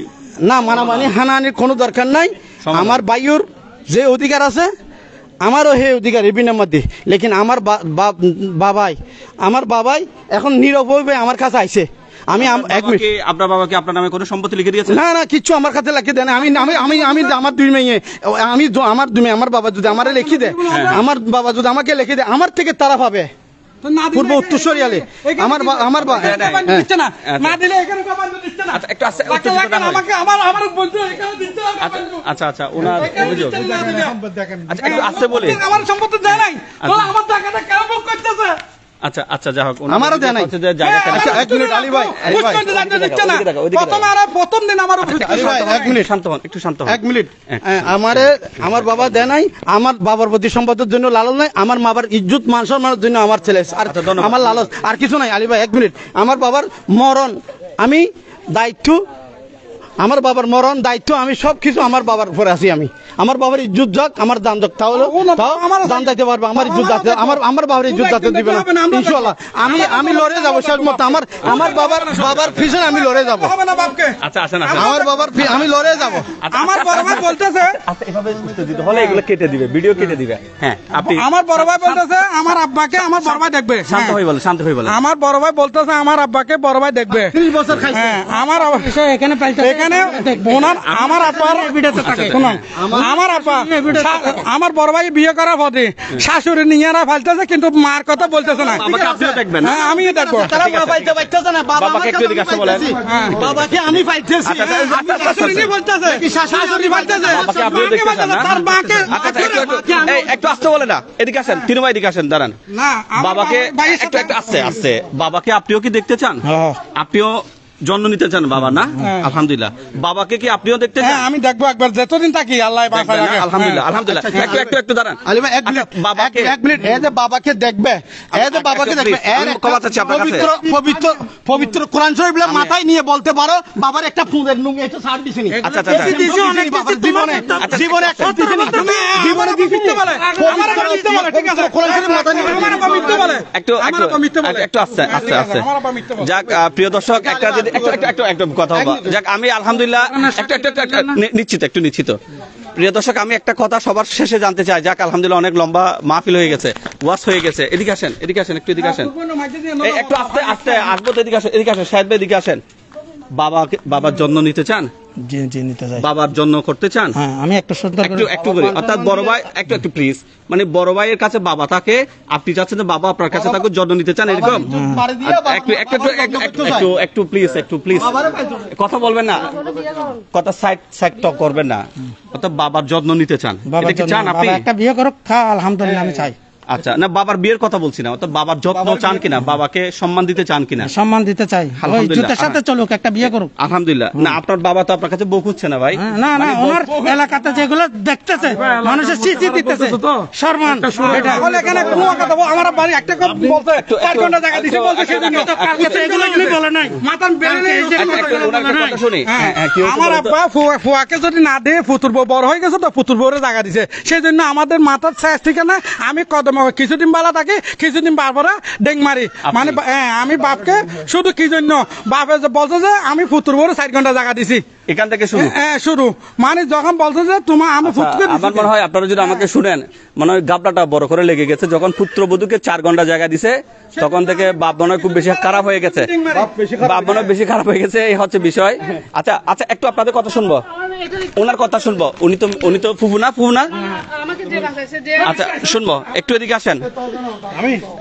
না মানামানি হানাহানির কোনো দরকার নাই আমার বাইয়ের যে অধিকার আছে আমারও হে অধিকার এবিনের মধ্যে লেকিন আমার বাবাই আমার বাবাই এখন নীরব হইবে আমার কাছে আইছে আমি এক মিনিট আপনার বাবাকে আপনার নামে কোনো সম্পত্তি লিখে দিয়েছে না না কিচ্ছু আমার কাছে লিখে দেন আমি আমি আমি আমি আমার দুই মেয়ে আমি আমার দুই মেয়ে আমার বাবা যদি আমারে লিখে দেয় হ্যাঁ। আমার বাবা যদি আমাকে লিখে দেয় আমার থেকে তারা পাবে পূর্ব উত্তর সরিয়ালে আমার আমার হ্যাঁ, হ্যাঁ। আচ্ছা। না দিলে এখানে আচ্ছা, একটু আমাকে আমার আমার বলতে এখানে দিতে আচ্ছা, আচ্ছা আচ্ছা ওনার অভিযোগ আচ্ছা একটু বলে আমার সম্পত্তি দেয় নাই আমার টাকাটা কেন করতেছে আচ্ছা আচ্ছা যা হোক আমারও দেয় নাই হ্যাঁ, হ্যাঁ, এক মিনিট আলী ভাই প্রথম আর প্রথম দিন আমার আচ্ছা, এক মিনিট শান্ত হন একটু শান্ত হন এক মিনিট হ্যাঁ, আমার বাবা দেয় নাই আমার বাবার প্রতি সম্পদের জন্য লালন নাই আমার বাবার ইজ্জত মান সম্মানের জন্য আমার ছেলে আর আচ্ছা, আমার লালন আর কিছু নাই আলী ভাই এক মিনিট আমার বাবার মরণ আমি দায়িত্ব আমার বাবার মরণ দায়িত্ব আমি সবকিছু আমার বাবার উপরে আছি আমি আমার বাবার ইজ্জুত যাক আমার দান যাক তাহলে আমার দান দাইতে পারবো আমার ইজ্জুত আছে আমার আমার বাবার ইজ্জুত আছে দিবে না ইনশাআল্লাহ আমি আমি লড়ে যাব শেষ মত আমার আমার বাবার বাবার পিছনে আমি লড়ে যাব হবে না বাপকে আচ্ছা আসেন আসেন আমার বাবার আমি লড়ে যাব আচ্ছা, আমার বড় ভাই বলতেছে আচ্ছা এভাবে দিতে হলে এগুলো কেটে দিবে ভিডিও কেটে দিবে হ্যাঁ আপনি আমার বড় ভাই বলতেছে আমার আব্বাকে আমার বড় ভাই দেখবে শান্ত হই হ্যাঁ। বলে শান্ত হই বলে আমার বড় ভাই বলতেছে আমার আব্বাকে বড় ভাই দেখবে 30 বছর খাইছে হ্যাঁ আমার অবশ্যই এখানে পাইতে এখানে ওনার আমার আপার থাকে আচ্ছা, আমার আপা আমার বড় ভাই বিয়ে করার পথে হ্যাঁ। শাশুড়ি নিয়েরা ফালতেছে কিন্তু মার কথা বলতেছে না হ্যাঁ, আমি হ্যাঁ। আচ্ছা, আচ্ছা, দেখবো বাবাকে আপনিও কি দেখতে চান আপনিও জন্ম নিতে চান বাবা না হ্যাঁ। হ্যাঁ। আলহামদুলিল্লাহ বাবাকে কি আপনিও দেখতে হ্যাঁ, চান আমি দেখবো একবার যতদিন থাকি আল্লাহ আলহামদুলিল্লাহ আলহামদুলিল্লাহ আচ্ছা, একটু আচ্ছা। একটু একটু দাঁড়ান এক আচ্ছা, মিনিট বাবাকে এক মিনিট এই যে বাবাকে দেখবে এই যে বাবাকে দেখবে এর কথা আছে আপনার কাছে পবিত্র পবিত্র পবিত্র কোরআন শরীফ মাথায় নিয়ে বলতে পারো বাবার একটা ফুলের নুম এটা সার দিছিনি আচ্ছা আচ্ছা দিছি অনেক জীবনে জীবনে একটা তুমি জীবনে দিছি বলে আমার কথা মিথ্যা বলে ঠিক আছে কোরআন শরীফ মাথায় নিয়ে আমার কথা মিথ্যা বলে একটু একটু আস্তে আস্তে আস্তে যাক প্রিয় দর্শক একটা আমি আলহামদুলিল্লাহ নিশ্চিত একটু নিশ্চিত প্রিয় দর্শক আমি একটা কথা সবার শেষে জানতে চাই যাক আলহামদুলিল্লাহ অনেক লম্বা মাহফিল হয়ে গেছে ওয়াস হয়ে গেছে এদিকে আসেন এদিকে আসেন একটু এদিকে আসেন একটু আস্তে আস্তে আসবো তো এদিকে আসেন এদিকে আসেন সাহেদ এদিকে আসেন বাবাকে বাবার জন্ম নিতে চান বাবার করতে চান হ্যাঁ, আমি একটা সন্তান একটু একটু করে অর্থাৎ বড় ভাই একটু একটু প্লিজ মানে বড় ভাইয়ের কাছে বাবা থাকে আপনি চাচ্ছেন যে বাবা আপনার কাছে তাকে জন্ম নিতে চান এরকম একটু একটু প্লিজ একটু প্লিজ কথা বলবেন না কথা সাইড সাইড টক করবেন না অর্থাৎ বাবার যত্ন নিতে চান চান আপনি একটা বিয়ে করো খা আলহামদুলিল্লাহ আমি চাই আচ্ছা না বাবার বিয়ের কথা বলছি না অর্থাৎ বাবার যত্ন চান কিনা বাবাকে সম্মান দিতে চান কিনা হ্যাঁ, সম্মান দিতে চাই জুতার সাথে চলুক একটা বিয়ে করুক আলহামদুলিল্লাহ না আপনার বাবা তো আপনার কাছে বকুচ্ছে না ভাই হ্যাঁ, না না মানে ওনার এলাকাতে যেগুলো দেখতেছে মানুষের চিচি দিতেছে সম্মান এটা বলে এখানে কোনো কথা আমার বাড়ি একটা কথা বলতে একটু এক ঘন্টা জায়গা দিছে বলতে সেজন্য তো কালকে তো এগুলো উনি বলে নাই মাতান বেরে নেই এই যে কথা শুনি হ্যাঁ, আমার ফুয়া ফুয়াকে যদি না দেয় ফুতুর বড় হয়ে গেছে তো ফুতুর বড়ে জায়গা দিছে সেই জন্য আমাদের সাইজ ঠিক না আমি কদম কিছুদিন বালা থাকি কিছুদিন বাপরে ডেং মারি মানে আমি বাপকে শুধু কি জন্য বাপে বলছে যে আমি ফুতুর বড় ষাট ঘন্টা জায়গা দিছি এখান থেকে শুরু হ্যাঁ শুরু মানে যখন বলছে যে তোমার আমি আচ্ছা, আমার মনে হয় আপনারা যদি আমাকে শুনেন মনে হয় গাবলাটা বড় করে লেগে গেছে যখন পুত্র বধুকে চার ঘন্টা জায়গা দিছে তখন থেকে বাপ মনে খুব বেশি খারাপ হয়ে গেছে বাপ মনে বেশি খারাপ হয়ে গেছে এই হচ্ছে বিষয় আচ্ছা আচ্ছা একটু আপনাদের কথা শুনবো ওনার কথা শুনবো উনি তো উনি তো ফুফু না ফুবু না আচ্ছা শুনবো একটু এদিকে আসেন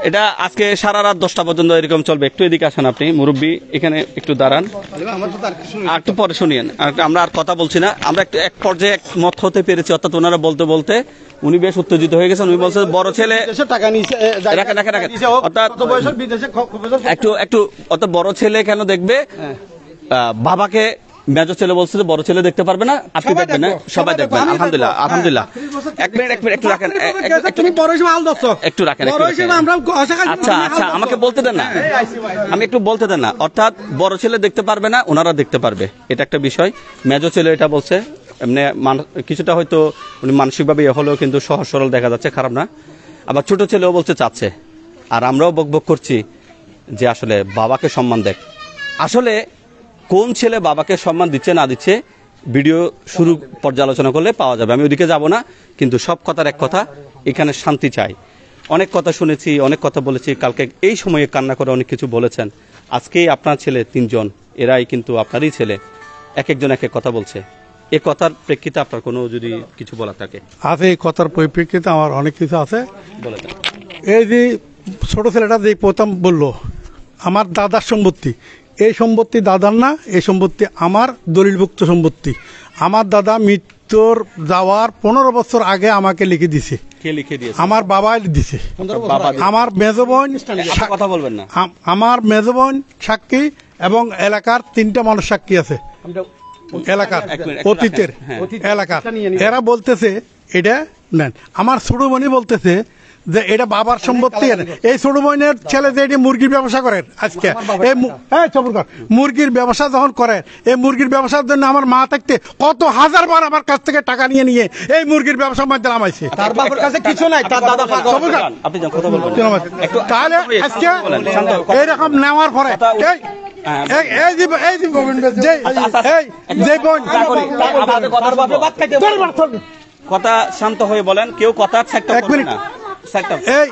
এটা আজকে সারা রাত দশটা পর্যন্ত এরকম চলবে একটু এদিকে আসেন আপনি মুরব্বী এখানে একটু দাঁড়ান আর একটু পরে শুনিয়েন আমরা আর কথা বলছি না আমরা একটু এক পর্যায়ে এক মত হতে পেরেছি অর্থাৎ ওনারা বলতে বলতে উনি বেশ উত্তেজিত হয়ে গেছেন উনি বলছেন বড় ছেলে টাকা অর্থাৎ একটু একটু অত বড় ছেলে কেন দেখবে হ্যাঁ। বাবাকে মেজর ছেলে বলছিল বড় ছেলে দেখতে পারবে না আপনি দেখবেন না সবাই দেখবেন আলহামদুলিল্লাহ আলহামদুলিল্লাহ এক মিনিট এক মিনিট একটু রাখেন তুমি বড় হিসেবে আল দছ একটু রাখেন বড় আমরা আচ্ছা আচ্ছা আমাকে বলতে দেন না হ্যাঁ, হ্যাঁ, আমি একটু বলতে দেন না অর্থাৎ বড় ছেলে দেখতে পারবে না ওনারা দেখতে পারবে এটা একটা বিষয় মেজর ছেলে এটা বলছে এমনি কিছুটা হয়তো উনি মানসিকভাবে এ হলেও কিন্তু সহজ সরল দেখা যাচ্ছে খারাপ না আবার ছোট ছেলেও বলছে চাচ্ছে আর আমরাও বকবক করছি যে আসলে বাবাকে সম্মান দেখ আসলে কোন ছেলে বাবাকে সম্মান দিচ্ছে না দিচ্ছে ভিডিও শুরু পর্যালোচনা করলে পাওয়া যাবে আমি ওদিকে যাব না কিন্তু সব কথার এক কথা এখানে শান্তি চাই অনেক কথা শুনেছি অনেক কথা বলেছি কালকে এই সময়ে কান্না করে অনেক কিছু বলেছেন আজকেই আপনার ছেলে তিনজন এরাই কিন্তু আপনারই ছেলে এক একজন এক এক কথা বলছে এ কথার প্রেক্ষিতে আপনার কোনো যদি কিছু বলার থাকে আছে এই কথার পরিপ্রেক্ষিতে আমার অনেক কিছু আছে এই যে ছোট ছেলেটা যে প্রথম বললো আমার দাদার সম্পত্তি এই সম্পত্তি দাদার না এই সম্পত্তি আমার দলিলভুক্ত সম্পত্তি আমার দাদা মৃত্যুর যাওয়ার পনেরো বছর আগে আমাকে লিখে দিছে আমার বাবা দিছে আমার মেজবন কথা বলবেন না আমার মেজবন সাক্ষী এবং এলাকার তিনটা মানুষ সাক্ষী আছে এলাকার অতীতের হ্যাঁ। এলাকার এরা বলতেছে এটা নেন আমার ছোট বোনই বলতেছে যে এটা বাবার সম্পত্তি এই ছোট বোনের ছেলে যে এটি মুরগির ব্যবসা করেন আজকে এই হ্যাঁ চবরকর মুরগির ব্যবসা যখন করে এই মুরগির ব্যবসার জন্য আমার মা থাকতে কত হাজার বার আমার কাছ থেকে টাকা নিয়ে নিয়ে এই মুরগির ব্যবসার মধ্যে নামাইছে তার বাবার কাছে কিছু নাই তার দাদা তাহলে আজকে এইরকম নেওয়ার পরে কথা শান্ত হয়ে বলেন কেউ কথা এক মিনিট হ্যাঁ,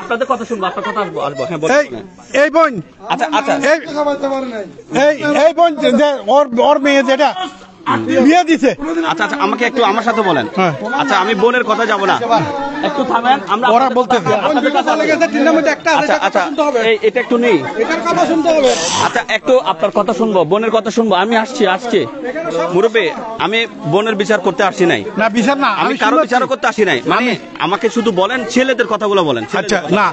এই বোন আচ্ছা আচ্ছা ওর মেয়ে যেটা বিয়ে দিছে আচ্ছা আচ্ছা আমাকে একটু আমার সাথে বলেন হ্যাঁ। আচ্ছা আমি বোনের কথা যাব না একটু থামেন আমরা ওরা বলতে আচ্ছা, আচ্ছা, এটা একটু নেই আচ্ছা একটু আপনার কথা শুনবো বোনের কথা শুনবো আমি আসছি আসছি মুরব্বী আমি বোনের বিচার করতে আসি নাই না বিচার না আমি কারো বিচার করতে আসি নাই মানে আমাকে শুধু বলেন ছেলেদের কথাগুলো বলেন আচ্ছা না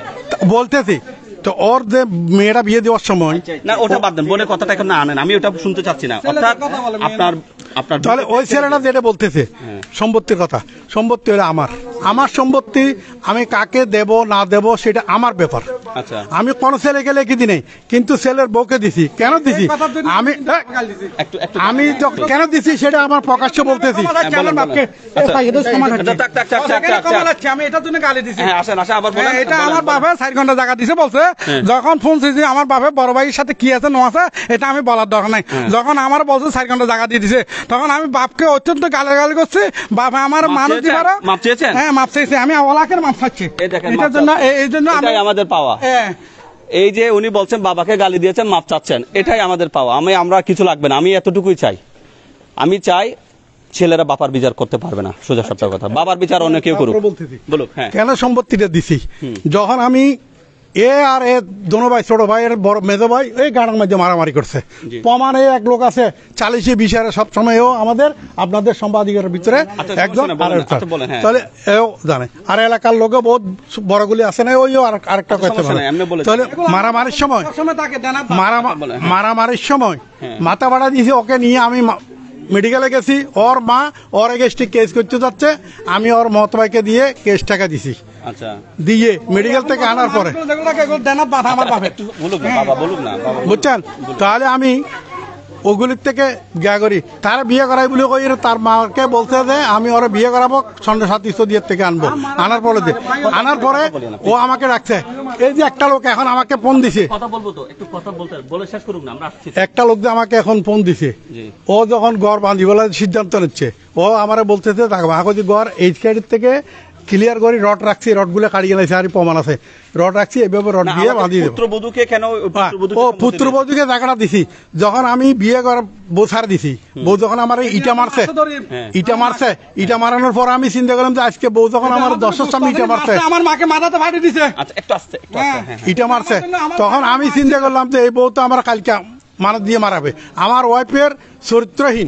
বলতেছি তো ওর যে মেয়েরা বিয়ে দেওয়ার সময় আচ্ছা, আচ্ছা। না ওটা বাদ দেন বোনের কথাটা এখন না আনেন আমি ওটা শুনতে চাচ্ছি না অর্থাৎ আপনার আপনার তাহলে ওই ছেলেটা যেটা বলতেছে হ্যাঁ। সম্পত্তির কথা সম্পত্তি হলো আমার আমার সম্পত্তি আমি কাকে দেব না দেব সেটা আমার ব্যাপার আচ্ছা। আমি কোন ছেলে গেলে দি নেই কিন্তু ছেলের বউকে দিছি কেন দিছি আমি হ্যাঁ। আমি কেন দিছি সেটা আমার প্রকাশ্য বলতেছি এটা আমার বাপে চার ঘন্টা জায়গা দিছে বলছে হ্যাঁ। যখন ফোন শুনছি আমার বাপে বড় ভাইয়ের সাথে কি আছে নো আছে এটা আমি বলার দরকার নাই হ্যাঁ। যখন আমার বলছে চার ঘন্টা জায়গা দিয়ে দিছে তখন আমি বাপকে অত্যন্ত গালে গালি করছি বাপ আমার মানুষ দি হ্যাঁ মাপ চাইছি আমি ওলাকের মাপ খাচ্ছি এটার জন্য এই জন্য আমাদের পাওয়া হ্যাঁ এই যে উনি বলছেন বাবাকে গালি দিয়েছেন মাপ চাচ্ছেন এটাই আমাদের পাওয়া আমি আমরা কিছু লাগবে না আমি এতটুকুই চাই আমি চাই ছেলেরা বাবার বিচার করতে পারবে না সোজা সত্য কথা বাবার বিচার অনেকেও আচ্ছা, করুক বলুক হ্যাঁ কেন সম্পত্তিটা দিছি যখন আমি এ আর এ দোনো ভাই ছোট ভাই এর বড় মেজো ভাই এই গানের মধ্যে মারামারি করছে প্রমাণে এক লোক আছে চালিশে বিশারে সবসময় ও আমাদের আপনাদের সম্পাদিকের ভিতরে আচ্ছা, আচ্ছা, একজন আচ্ছা, হ্যাঁ। তাহলে এও জানে আর এলাকার লোকও বহুত বড়গুলি আছে না ওইও আরেকটা করতে পারে তাহলে মারামারির সময় হ্যাঁ। মারামারির সময় হ্যাঁ। মাথা ভাড়া দিয়েছে ওকে নিয়ে আমি মেডিকেলে গেছি ওর মা ওর এগেস্টে কেস করতে যাচ্ছে আমি ওর মহতভাইকে দিয়ে কেস টাকা দিছি আচ্ছা দিয়ে মেডিকেল থেকে আনার পরে বুঝছেন তাহলে আমি ওগুলির থেকে গা করি তারা বিয়ে করাই বলে কই তার মাকে বলছে যে আমি ওরা বিয়ে করাবো সন্ধ্যা সাত দিয়ে থেকে আনবো আনার পরে দিয়ে আনার পরে ও আমাকে রাখছে এই যে একটা লোক এখন আমাকে ফোন দিছে একটা লোক যে আমাকে এখন ফোন দিছে ও যখন গড় বাঁধি বলে সিদ্ধান্ত নিচ্ছে ও আমারে বলতেছে দেখো আগে যে গড় এইচ থেকে ক্লিয়ার করি রড রাখছি গুলো কাড়িয়ে নাইছে আর প্রমাণ আছে রড রাখছি এভাবে রড দিয়ে বাঁধি পুত্রবধূকে কেন হ্যাঁ, ও পুত্রবধূকে জাগড়া দিছি যখন আমি বিয়ে করার বোছার দিছি বউ যখন আমার ইটা মারছে হ্যাঁ। ইটা মারছে হ্যাঁ। ইটা মারানোর পর আমি চিন্তা করলাম যে আজকে বউ যখন আমার দশ সামনে ইটা মারছে আমার মাকে মাথাতে ফাটিয়ে দিছে আচ্ছা, ইটা মারছে তখন আমি চিন্তা করলাম যে এই বউ তো আমার কালকে মানত দিয়ে মারাবে আমার ওয়াইফের চরিত্রহীন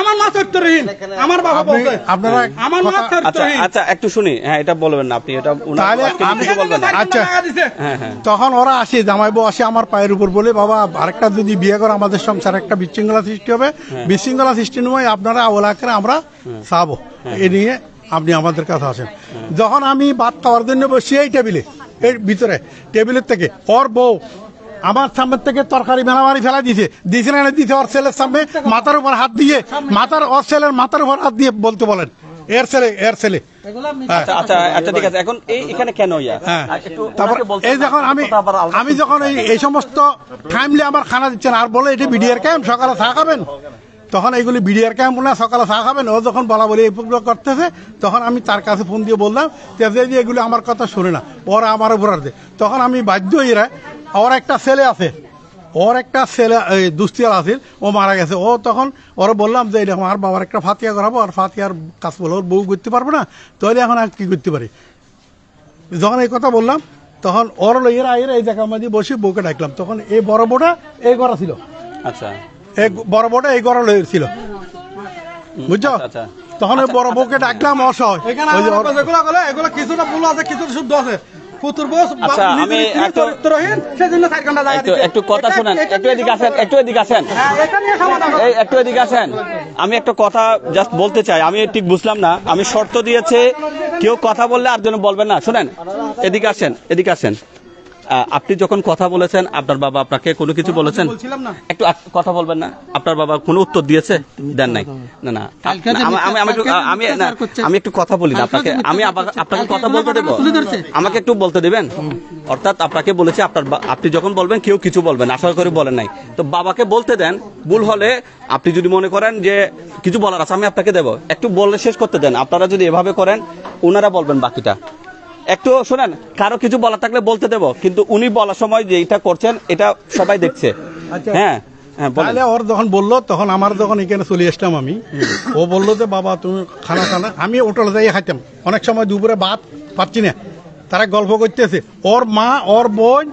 আমার মা চরিত্রহীন আমার বাবা বলছে আপনারা আমার মা চরিত্রহীন আচ্ছা, আচ্ছা একটু শুনি হ্যাঁ এটা বলবেন না আপনি এটা তাহলে আমি বলবেন আচ্ছা, আচ্ছা। হ্যাঁ, হ্যাঁ। তখন ওরা আসে জামাই বউ আসে আমার পায়ের উপর বলে বাবা আরেকটা যদি বিয়ে করে আমাদের সংসার একটা বিশৃঙ্খলা সৃষ্টি হবে হ্যাঁ। বিশৃঙ্খলা সৃষ্টি নয় আপনারা ওলা করে আমরা চাবো এ নিয়ে আপনি আমাদের কাছে আসেন যখন আমি ভাত খাওয়ার জন্য বসি এই টেবিলে এর ভিতরে টেবিলের থেকে ওর বউ আমার সামনে থেকে তরকারি মেলামারি ফেলা দিয়েছে দিয়েছে না দিতে ওর ছেলের সামনে মাথার উপর হাত দিয়ে মাথার ওর ছেলের মাথার উপর হাত দিয়ে বলতে বলেন এর ছেলে এর ছেলে আর বলে এটি বিডিআর ক্যাম্প সকালে চা খাবেন তখন এইগুলি বিডিআর ক্যাম্প না সকালে চা খাবেন ও যখন বলা বলি এইগুলো করতেছে তখন আমি তার কাছে ফোন দিয়ে বললাম এগুলি আমার কথা শুনে না ওরা আমার উপর তখন আমি বাধ্য এরা ওর একটা ছেলে আছে ওর একটা ছেলে দুস্তিয়াল আছিল ও মারা গেছে ও তখন ওর বললাম যে এরকম আর বাবার একটা ফাতিয়া করাবো আর ফাতিয়ার কাজ বলে ওর বউ করতে পারবো না তাহলে এখন আর কি করতে পারি যখন এই কথা বললাম তখন ওর লইয়ের আইয়ের এই জায়গা মাঝে বসে বউকে ডাকলাম তখন এই বড় বউটা এই গড়া ছিল আচ্ছা এই বড় বউটা এই গড়া লইয়ের ছিল বুঝছো আচ্ছা, আচ্ছা। তখন ওই বড় আচ্ছা, বউকে ডাকলাম অসহায় এখানে কিছুটা ভুল আছে কিছুটা শুদ্ধ আছে আচ্ছা, হ্যাঁ, আমি একটা কথা জাস্ট বলতে চাই আমি ঠিক বুঝলাম না আমি শর্ত দিয়েছে কেউ কথা বললে আর যেন বলবেন না শোনেন এদিকে আসেন এদিকে আসেন আপনি যখন কথা বলেছেন আপনার বাবা আপনাকে কোনো কিছু বলেছেন একটু কথা বলবেন না আপনার বাবা কোনো উত্তর দিয়েছে দেন নাই না না আমি আমি একটু কথা বলি না আপনাকে আমি আপনাকে কথা বলতে দেবো আমাকে একটু বলতে দেবেন অর্থাৎ আপনাকে বলেছে আপনার আপনি যখন বলবেন কেউ কিছু বলবেন আশা করে বলেন নাই তো বাবাকে বলতে দেন ভুল হলে আপনি যদি মনে করেন যে কিছু বলার আছে আমি আপনাকে দেব একটু বলে শেষ করতে দেন আপনারা যদি এভাবে করেন ওনারা বলবেন বাকিটা একটু শোনেন কারো কিছু বলা থাকলে বলতে দেব কিন্তু উনি বলার সময় যে এটা করছেন এটা সবাই দেখছে আচ্ছা। হ্যাঁ হ্যাঁ, তাহলে ওর যখন বললো তখন আমার যখন এখানে চলে আসলাম আমি ও বললো যে বাবা তুমি খানা খানা আমি হোটেলে যাই খাইতাম অনেক সময় দুপুরে ভাত পাচ্ছি না তারা গল্প করতেছে ওর মা ওর বোন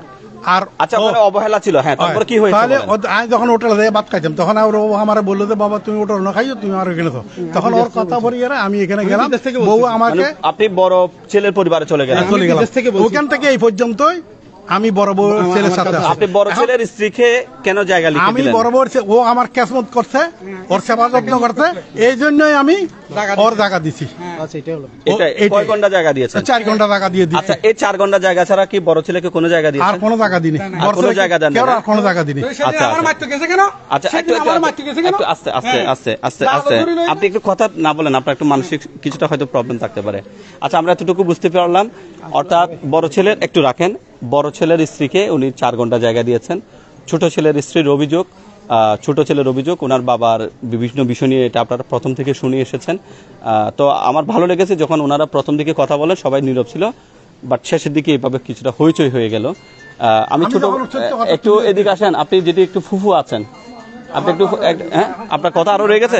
আর আচ্ছা অবহেলা ছিল হ্যাঁ তারপর কি হয়েছে তাহলে আমি যখন হোটেলে যাই ভাত খাইতাম তখন আর ও আমার বললো যে বাবা তুমি হোটেল না খাইও তুমি আর এখানে তো তখন ওর কথা বলি আমি এখানে গেলাম বউ আমাকে মানে আপনি বড় ছেলের পরিবারে চলে গেলেন হ্যাঁ, চলে গেলাম ওখান থেকে এই পর্যন্তই আমি বড় ছেলের সাথে আপনি বড় ছেলের স্ত্রীকে কেন জায়গা লিখে আমি বড় ও আমার কেসমত করছে ওর সেবা যত্ন করছে এই জন্যই আমি ওর জায়গা দিছি একটু হ্যাঁ। আপনি একটু কথা না বলেন আপনার একটু মানসিক কিছুটা হয়তো প্রবলেম থাকতে পারে আচ্ছা আমরা এতটুকু বুঝতে পারলাম অর্থাৎ বড় ছেলের একটু রাখেন বড় ছেলের স্ত্রীকে উনি চার ঘন্টা জায়গা দিয়েছেন ছোট ছেলের স্ত্রীর অভিযোগ ছোট ছেলের অভিযোগ ওনার বাবার বিভিন্ন বিষয় নিয়ে এটা আপনারা প্রথম থেকে শুনে এসেছেন তো আমার ভালো লেগেছে যখন ওনারা প্রথম দিকে কথা বলেন সবাই নীরব ছিল বাট শেষের দিকে এভাবে কিছুটা হইচই হয়ে গেল আমি ছোট একটু এদিকে আসেন আপনি যদি একটু ফুফু আছেন হ্যাঁ আপনার কথা আরো রয়ে গেছে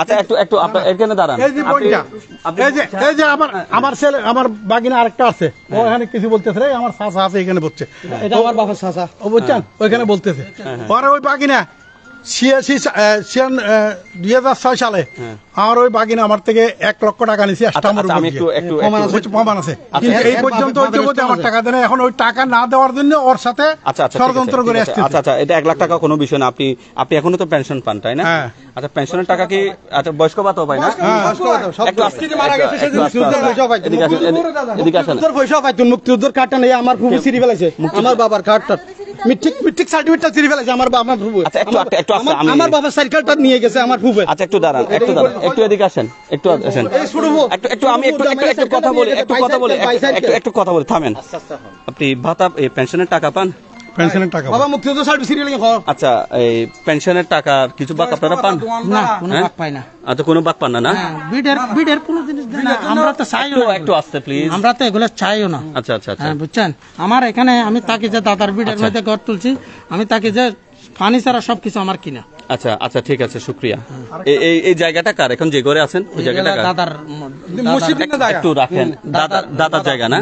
আচ্ছা একটু একটু এখানে দাঁড়ান আমার আমার ছেলে আমার বাগিনা আরেকটা আছে ও হ্যাঁ। এখানে কিছু বলতেছে রে আমার সাসা আছে এখানে বলছে এটা আমার বাপের সাসা ও বুঝছেন হ্যাঁ। ওইখানে বলতেছে হ্যাঁ, ওরা ওই বাগিনা দুই হাজার ছয় সালে হ্যাঁ। আমার ওই আমার থেকে এক লক্ষ টাকা নিছি আচ্ছা, আচ্ছা, প্রমাণ আছে আচ্ছা, এই পর্যন্ত আমার টাকা এখন ওই টাকা না দেওয়ার জন্য ওর সাথে ষড়যন্ত্র করে আসছে আচ্ছা আচ্ছা এটা এক লাখ টাকা কোনো বিষয় না আপনি আপনি এখনো তো পেনশন পান তাই না হ্যাঁ। আচ্ছা পেনশনের টাকা কি আচ্ছা বয়স্ক পাই না এদিকে আসেন মুক্তিযুদ্ধের কার্ডটা নেই আমার খুবই সিরি ফেলাইছে আমার বাবার কার্ডটা আমার আচ্ছা, নিয়ে গেছে আমার আচ্ছা একটু দাঁড়ান একটু দাঁড়ান একটু একটু একটু আমি একটু কথা একটু কথা একটু কথা থামেন আচ্ছা, আচ্ছা, আপনি ভাতা পেনশনের টাকা পান আমার এখানে আমি তাকে যে দাদার বিডের আচ্ছা। মধ্যে ঘর তুলছি আমি তাকে যে ফার্নিচার আর সবকিছু আমার কিনা আচ্ছা আচ্ছা ঠিক আছে শুক্রিয়া হ্যাঁ। এই এই জায়গাটা কার এখন যে ঘরে আছেন ওই জায়গাটা দাদার একটু রাখেন দাদার জায়গা না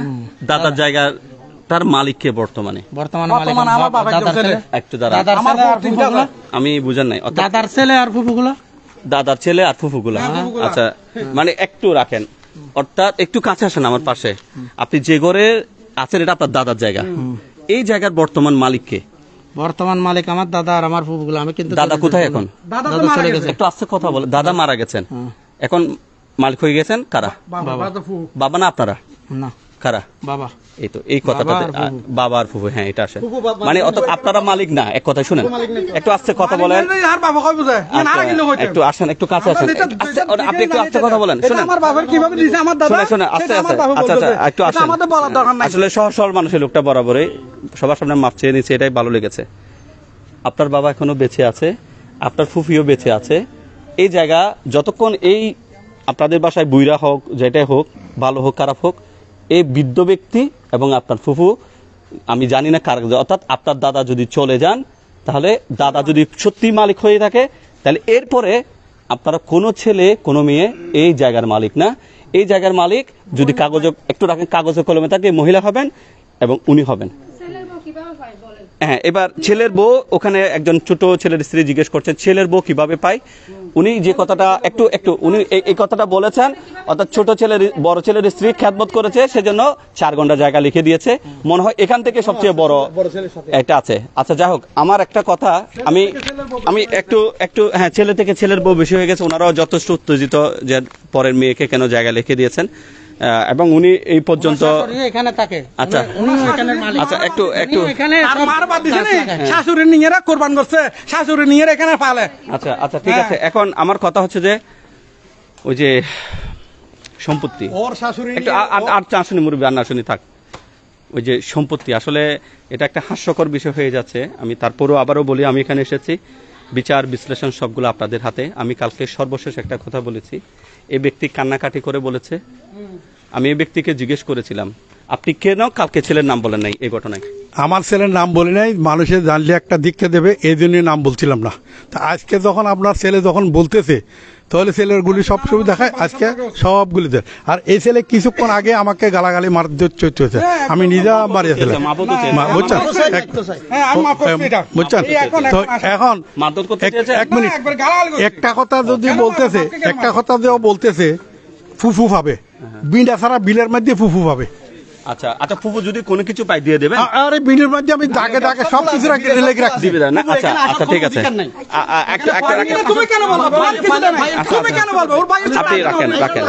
দাদার জায়গা তার মালিককে বর্তমানে আমি বুঝার নাই দাদার ছেলে আর ফুফুগুলা দাদার ছেলে আর হ্যাঁ, ফুফুগুলা আচ্ছা মানে একটু রাখেন অর্থাৎ একটু কাছে আসেন আমার পাশে আপনি যে ঘরে আছেন এটা আপনার দাদার জায়গা এই জায়গার বর্তমান মালিককে বর্তমান মালিক আমার দাদা আর আমার ফুফুগুলো আমি কিন্তু দাদা কোথায় এখন দাদা একটু আস্তে কথা বলে দাদা মারা গেছেন হ্যাঁ। এখন মালিক হয়ে গেছেন কারা বাবা বাবা না আপনারা না কারা বাবা এই তো এই কথাটা ফুফু হ্যাঁ এটা আসে মানে, মানে- অত আপনারা মালিক না এক কথা শুনেন একটু আস্তে কথা বলেন আচ্ছা, একটু আসেন একটু কাছে আসেন আচ্ছা, আপনি একটু আস্তে কথা বলেন শুনেন আমার বাবার কিভাবে আমার দাদা শুনে আস্তে আস্তে আচ্ছা আচ্ছা একটু আসেন আমাদের বলার দরকার নাই আসলে সহজ সরল মানুষের লোকটা বরাবরই সবার সামনে মাপ চেয়ে নিচ্ছে এটাই ভালো লেগেছে আপনার বাবা এখনো বেঁচে আছে আপনার ফুফিও বেঁচে আছে এই জায়গা যতক্ষণ এই আপনাদের বাসায় বুইরা হোক যেটাই হোক ভালো হোক খারাপ হোক এই বৃদ্ধ ব্যক্তি এবং আপনার ফুফু আমি জানি না কার অর্থাৎ আপনার দাদা যদি চলে যান তাহলে দাদা যদি সত্যি মালিক হয়ে থাকে তাহলে এরপরে আপনারা কোনো ছেলে কোনো মেয়ে এই জায়গার মালিক না এই জায়গার মালিক যদি কাগজ একটু রাখেন কাগজে কলমে থাকে মহিলা হবেন এবং উনি হবেন হ্যাঁ এবার ছেলের বউ ওখানে একজন ছোট ছেলের স্ত্রী জিজ্ঞেস করছেন ছেলের বউ কিভাবে পায় উনি যে কথাটা একটু একটু উনি এই কথাটা বলেছেন অর্থাৎ ছোট ছেলের বড় ছেলের স্ত্রী খ্যাতবোধ করেছে সেজন্য চার ঘন্টা জায়গা লিখে দিয়েছে মনে হয় এখান থেকে সবচেয়ে বড় একটা আছে আচ্ছা যাই হোক আমার একটা কথা আমি আমি একটু একটু হ্যাঁ ছেলে থেকে ছেলের বউ বেশি হয়ে গেছে ওনারাও যথেষ্ট উত্তেজিত যে পরের মেয়েকে কেন জায়গা লিখে দিয়েছেন এবং উনি এই পর্যন্ত এখানে থাকে আচ্ছা আচ্ছা একটু একটু শাশুড়ি কোরবান করছে শাশুড়ি এখানে পালে আচ্ছা আচ্ছা ঠিক হ্যাঁ। আছে এখন আমার কথা হচ্ছে যে ওই যে সম্পত্তি ওর শাশুড়ি আর চা মুরবি আর থাক ওই যে সম্পত্তি আসলে এটা একটা হাস্যকর বিষয় হয়ে যাচ্ছে আমি তারপরও আবারও বলি আমি এখানে এসেছি বিচার বিশ্লেষণ সবগুলো আপনাদের হাতে আমি কালকে সর্বশেষ একটা কথা বলেছি এই ব্যক্তি কান্নাকাটি করে বলেছে আমি এই ব্যক্তিকে জিজ্ঞেস করেছিলাম আপনি কেন কালকে ছেলের নাম বলেন নাই এই ঘটনায় আমার ছেলের নাম বলে নাই মানুষের জানলে একটা দিককে দেবে এই জন্যই নাম বলছিলাম না তা আজকে যখন আপনার ছেলে যখন বলতেছে তাহলে ছেলের গুলি সব ছবি দেখায় আজকে সবগুলি দেয় আর এই ছেলে কিছুক্ষণ আগে আমাকে গালাগালি মার চলছে হ্যাঁ, আমি নিজে মারিয়েছিলাম বুঝছেন হ্যাঁ, হ্যাঁ, বুঝছেন তো এখন এক মিনিট একটা কথা যদি বলতেছে একটা কথা যদি বলতেছে ফুফু পাবে বিন্ডা ছাড়া বিলের মধ্যে ফুফু পাবে আচ্ছা আচ্ছা যদি কোনো কিছু পাই দিয়ে দেবেন আরে বিলের মধ্যে আমি দাগে দাগে সব কিছু রাখি লেগে রাখি না আচ্ছা আচ্ছা ঠিক আছে একটা একটা তুমি কেন আচ্ছা, আচ্ছা, তুমি আচ্ছা। কেন ওর ভাই আপনি রাখেন রাখেন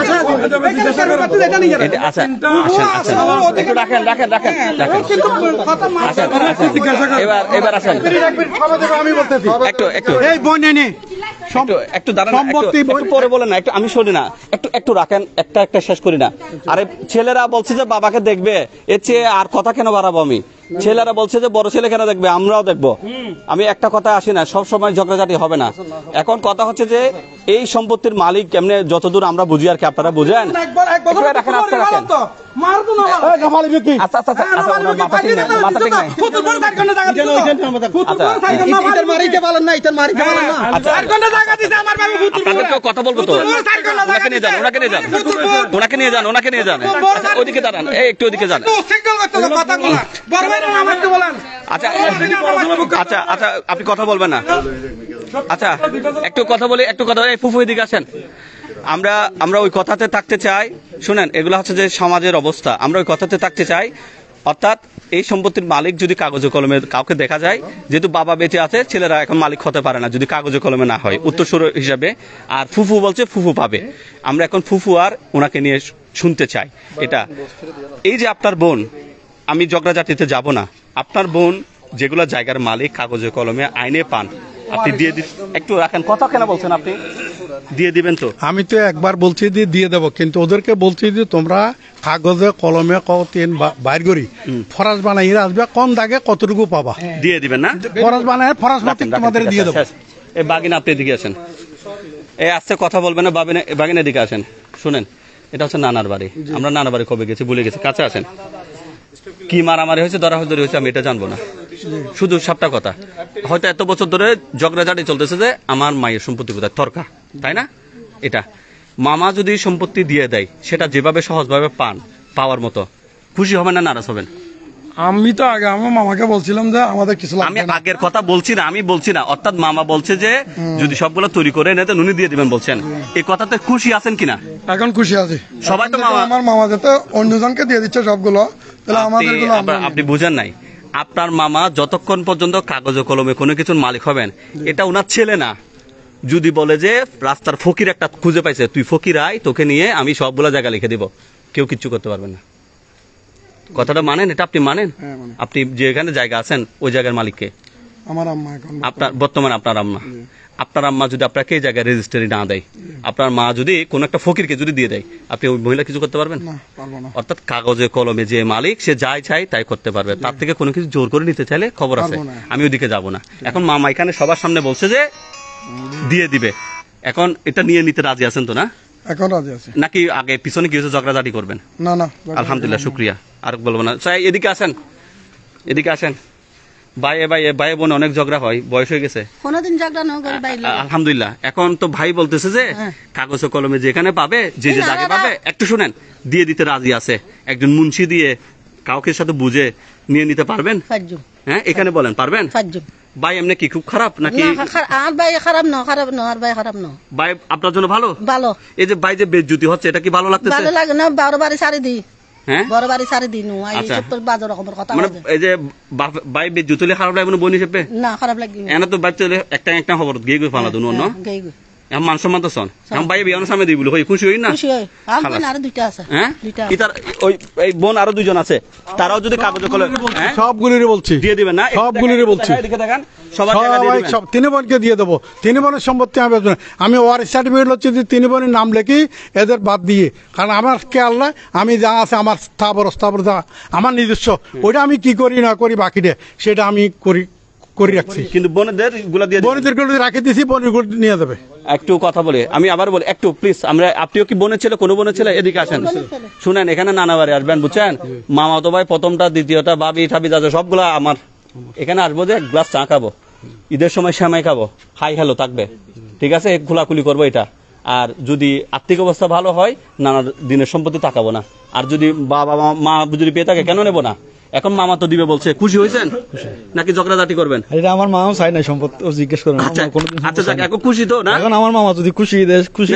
আচ্ছা আচ্ছা আচ্ছা রাখেন রাখেন রাখেন হ্যাঁ, রাখেন এবার এবার আসেন আমি বলতেছি একটু একটু এই বোন একটু একটু পরে বলে না একটু আমি শুনি না একটু একটু রাখেন একটা একটা শেষ করি না আরে ছেলেরা বলছে যে বাবাকে দেখবে থাকবে এর চেয়ে আর কথা কেন বাড়াবো আমি ছেলেরা বলছে যে বড় ছেলে কেন দেখবে আমরাও দেখবো আমি একটা কথা আসি না সব সময় ঝগড়াঝাটি হবে না এখন কথা হচ্ছে যে এই সম্পত্তির মালিক কেমনে যতদূর আমরা বুঝি আর কি আপনারা বুঝেন ওনাকে নিয়ে যান ওনাকে নিয়ে যান আচ্ছা, ওদিকে দাঁড়ান একটু ওদিকে যান আচ্ছা, আচ্ছা আচ্ছা আপনি কথা বলবেন না আচ্ছা একটু কথা বলে একটু কথা বলে ফুফু আসেন আমরা আমরা ওই কথাতে থাকতে চাই শুনেন এগুলো হচ্ছে যে সমাজের অবস্থা আমরা ওই কথাতে থাকতে চাই অর্থাৎ এই সম্পত্তির মালিক যদি কাগজ কলমে কাউকে দেখা যায় যেহেতু বাবা বেঁচে আছে ছেলেরা এখন মালিক হতে পারে না যদি কাগজ কলমে না হয় উত্তরসূর হিসাবে আর ফুফু বলছে ফুফু পাবে আমরা এখন ফুফু আর ওনাকে নিয়ে শুনতে চাই এটা এই যে আপনার বোন আমি জাতিতে যাব না আপনার বোন যেগুলো জায়গার মালিক কাগজে কলমে আইনে পান আপনি দিয়ে একটু রাখেন কথা কেন বলছেন আপনি দিয়ে দিবেন তো আমি তো একবার বলছি যে দিয়ে দেবো কিন্তু ওদেরকে বলছি যে তোমরা কাগজে কলমে কতেন বাইর করি ফরাজ বানাই আসবে কম দাগে কতটুকু পাবা হ্যাঁ। দিয়ে দিবেন না ফরাজ বানায় ফরাজ মাতি তোমাদের দিয়ে দেবো এই বাগিন আপনি এদিকে আছেন এই আস্তে কথা বলবেন না বাগিন বাগিন এদিকে আছেন শুনেন এটা হচ্ছে নানার বাড়ি আমরা নানার বাড়ি কবে গেছি ভুলে গেছি কাছে আছেন কি মারামারি হয়েছে দরাহদরি হয়েছে আমি এটা জানবো না শুধু সাতটা কথা হয়তো এত বছর ধরে ঝগড়াঝাটি চলতেছে যে আমার মায়ের সম্পত্তি কোথায় তর্কা তাই না এটা মামা যদি সম্পত্তি দিয়ে দেয় সেটা যেভাবে সহজভাবে পান পাওয়ার মতো খুশি হবেন না নারাজ হবেন আমি তো আগে আমার মামাকে বলছিলাম যে আমাদের কিছু আমি আগের কথা বলছি না আমি বলছি না অর্থাৎ মামা বলছে যে যদি সবগুলো তৈরি করে নেতে নুনি দিয়ে দিবেন বলছেন এই কথাতে খুশি আছেন কিনা এখন খুশি আছি সবাই তো মামা আমার মামা যেতে অন্যজনকে দিয়ে দিচ্ছে সবগুলো তাহলে আমাদের আপনি বুঝেন নাই আপনার মামা যতক্ষণ পর্যন্ত কাগজ কলমে কোনো কিছুর মালিক হবেন এটা ওনার ছেলে না যদি বলে যে রাস্তার ফকির একটা খুঁজে পাইছে তুই ফকির আয় তোকে নিয়ে আমি সবগুলো জায়গা লিখে দিব কেউ কিচ্ছু করতে পারবে না কথাটা মানেন এটা আপনি মানেন হ্যাঁ, আপনি যেখানে জায়গা আছেন ওই জায়গার মালিককে আমার আপনার বর্তমানে আপনার আম্মা আপনার আম্মা যদি আপনাকে এই জায়গায় রেজিস্ট্রি না দেয় আপনার মা যদি কোনো একটা ফকিরকে যদি দিয়ে দেয় আপনি ওই মহিলা কিছু করতে পারবেন অর্থাৎ কাগজে কলমে যে মালিক সে যাই চাই তাই করতে পারবে তার থেকে কোনো কিছু জোর করে নিতে চাইলে খবর আছে আমি ওদিকে যাব না এখন মামা এখানে সবার সামনে বলছে যে দিয়ে দিবে এখন এটা নিয়ে নিতে রাজি আছেন তো না এখন রাজি আছে নাকি আগে পিছনে গিয়েছে ঝগড়াঝাটি করবেন না না আলহামদুলিল্লাহ আর বলবো না চাই এদিকে আসেন এদিকে আসেন ঝগড়া হয় বয়স হয়ে গেছে এখন তো ভাই বলতেছে যে হ্যাঁ। কাগজ কলমে যেখানে পাবে যে যে জায়গায় পাবে একটু শুনেন দিয়ে দিতে রাজি আছে একজন মুন্সি দিয়ে কাউকে সাথে বুঝে নিয়ে নিতে পারবেন হ্যাঁ এখানে বলেন পারবেন ভাই এমনি কি খুব খারাপ নাকি আমার ভাই খারাপ নয় খারাপ নয় আর ভাই খারাপ নয় ভাই আপনার জন্য ভালো ভালো এই যে ভাই যে বেজ্জুতি হচ্ছে এটা কি ভালো লাগতেছে ভালো লাগে না বারো বারে সারি দিই একটা একটা খবর গিয়ে গিয়ে ফালা দুনো হ্যাঁ, না এখন মান সম্মান তো সন এখন বাইয়ে বিয়ানো সামনে দিই বলি খুশি হই না আরো দুইটা আছে হ্যাঁ? ওই এই বোন আরো দুইজন আছে তারাও যদি কাগজ কলে গুলিরে বলছি দিয়ে দিবেন না সবগুলিরই বলছি এদিকে দেখেন সবার সব তিন বোনকে দিয়ে দেবো তিন বোনের সম্পত্তি আমি আমি ওয়ার সার্টিফিকেট হচ্ছে যে তিন বোনের নাম লেখি এদের বাদ দিয়ে কারণ আমার খেয়াল নাই আমি যা আছে আমার স্থাবর স্থাবর যা আমার নিজস্ব ওইটা আমি কি করি না করি বাকিটা সেটা আমি করি করে রাখছি কিন্তু গুলা দিয়ে গুলো রাখে গুলো নিয়ে যাবে একটু কথা আমি আবার বলি একটু প্লিজ আমরা আপনিও কি বনে ছিল কোনো ছিল এদিকে আসেন শুনেন এখানে নানা আসবেন বুঝছেন ভাই প্রথমটা দ্বিতীয়টা বাবি ঠাবি সবগুলা আমার এখানে আসবো যে গ্লাস চা খাবো ঈদের সময় শ্যামাই খাবো হাই হ্যালো থাকবে ঠিক আছে খোলাখুলি করবো এটা আর যদি আর্থিক অবস্থা ভালো হয় নানা দিনের সম্পত্তি তাকাবো না আর যদি বাবা মা যদি পেয়ে থাকে কেন নেবো না এখন মামা তো দিবে বলছে খুশি হয়েছেন নাকি ঝগড়াঝাটি করবেন এটা আমার মামাও চাই না আচ্ছা, সম্পদ জিজ্ঞেস আচ্ছা, করেন খুশি তো না এখন আমার মামা যদি খুশি দেশ খুশি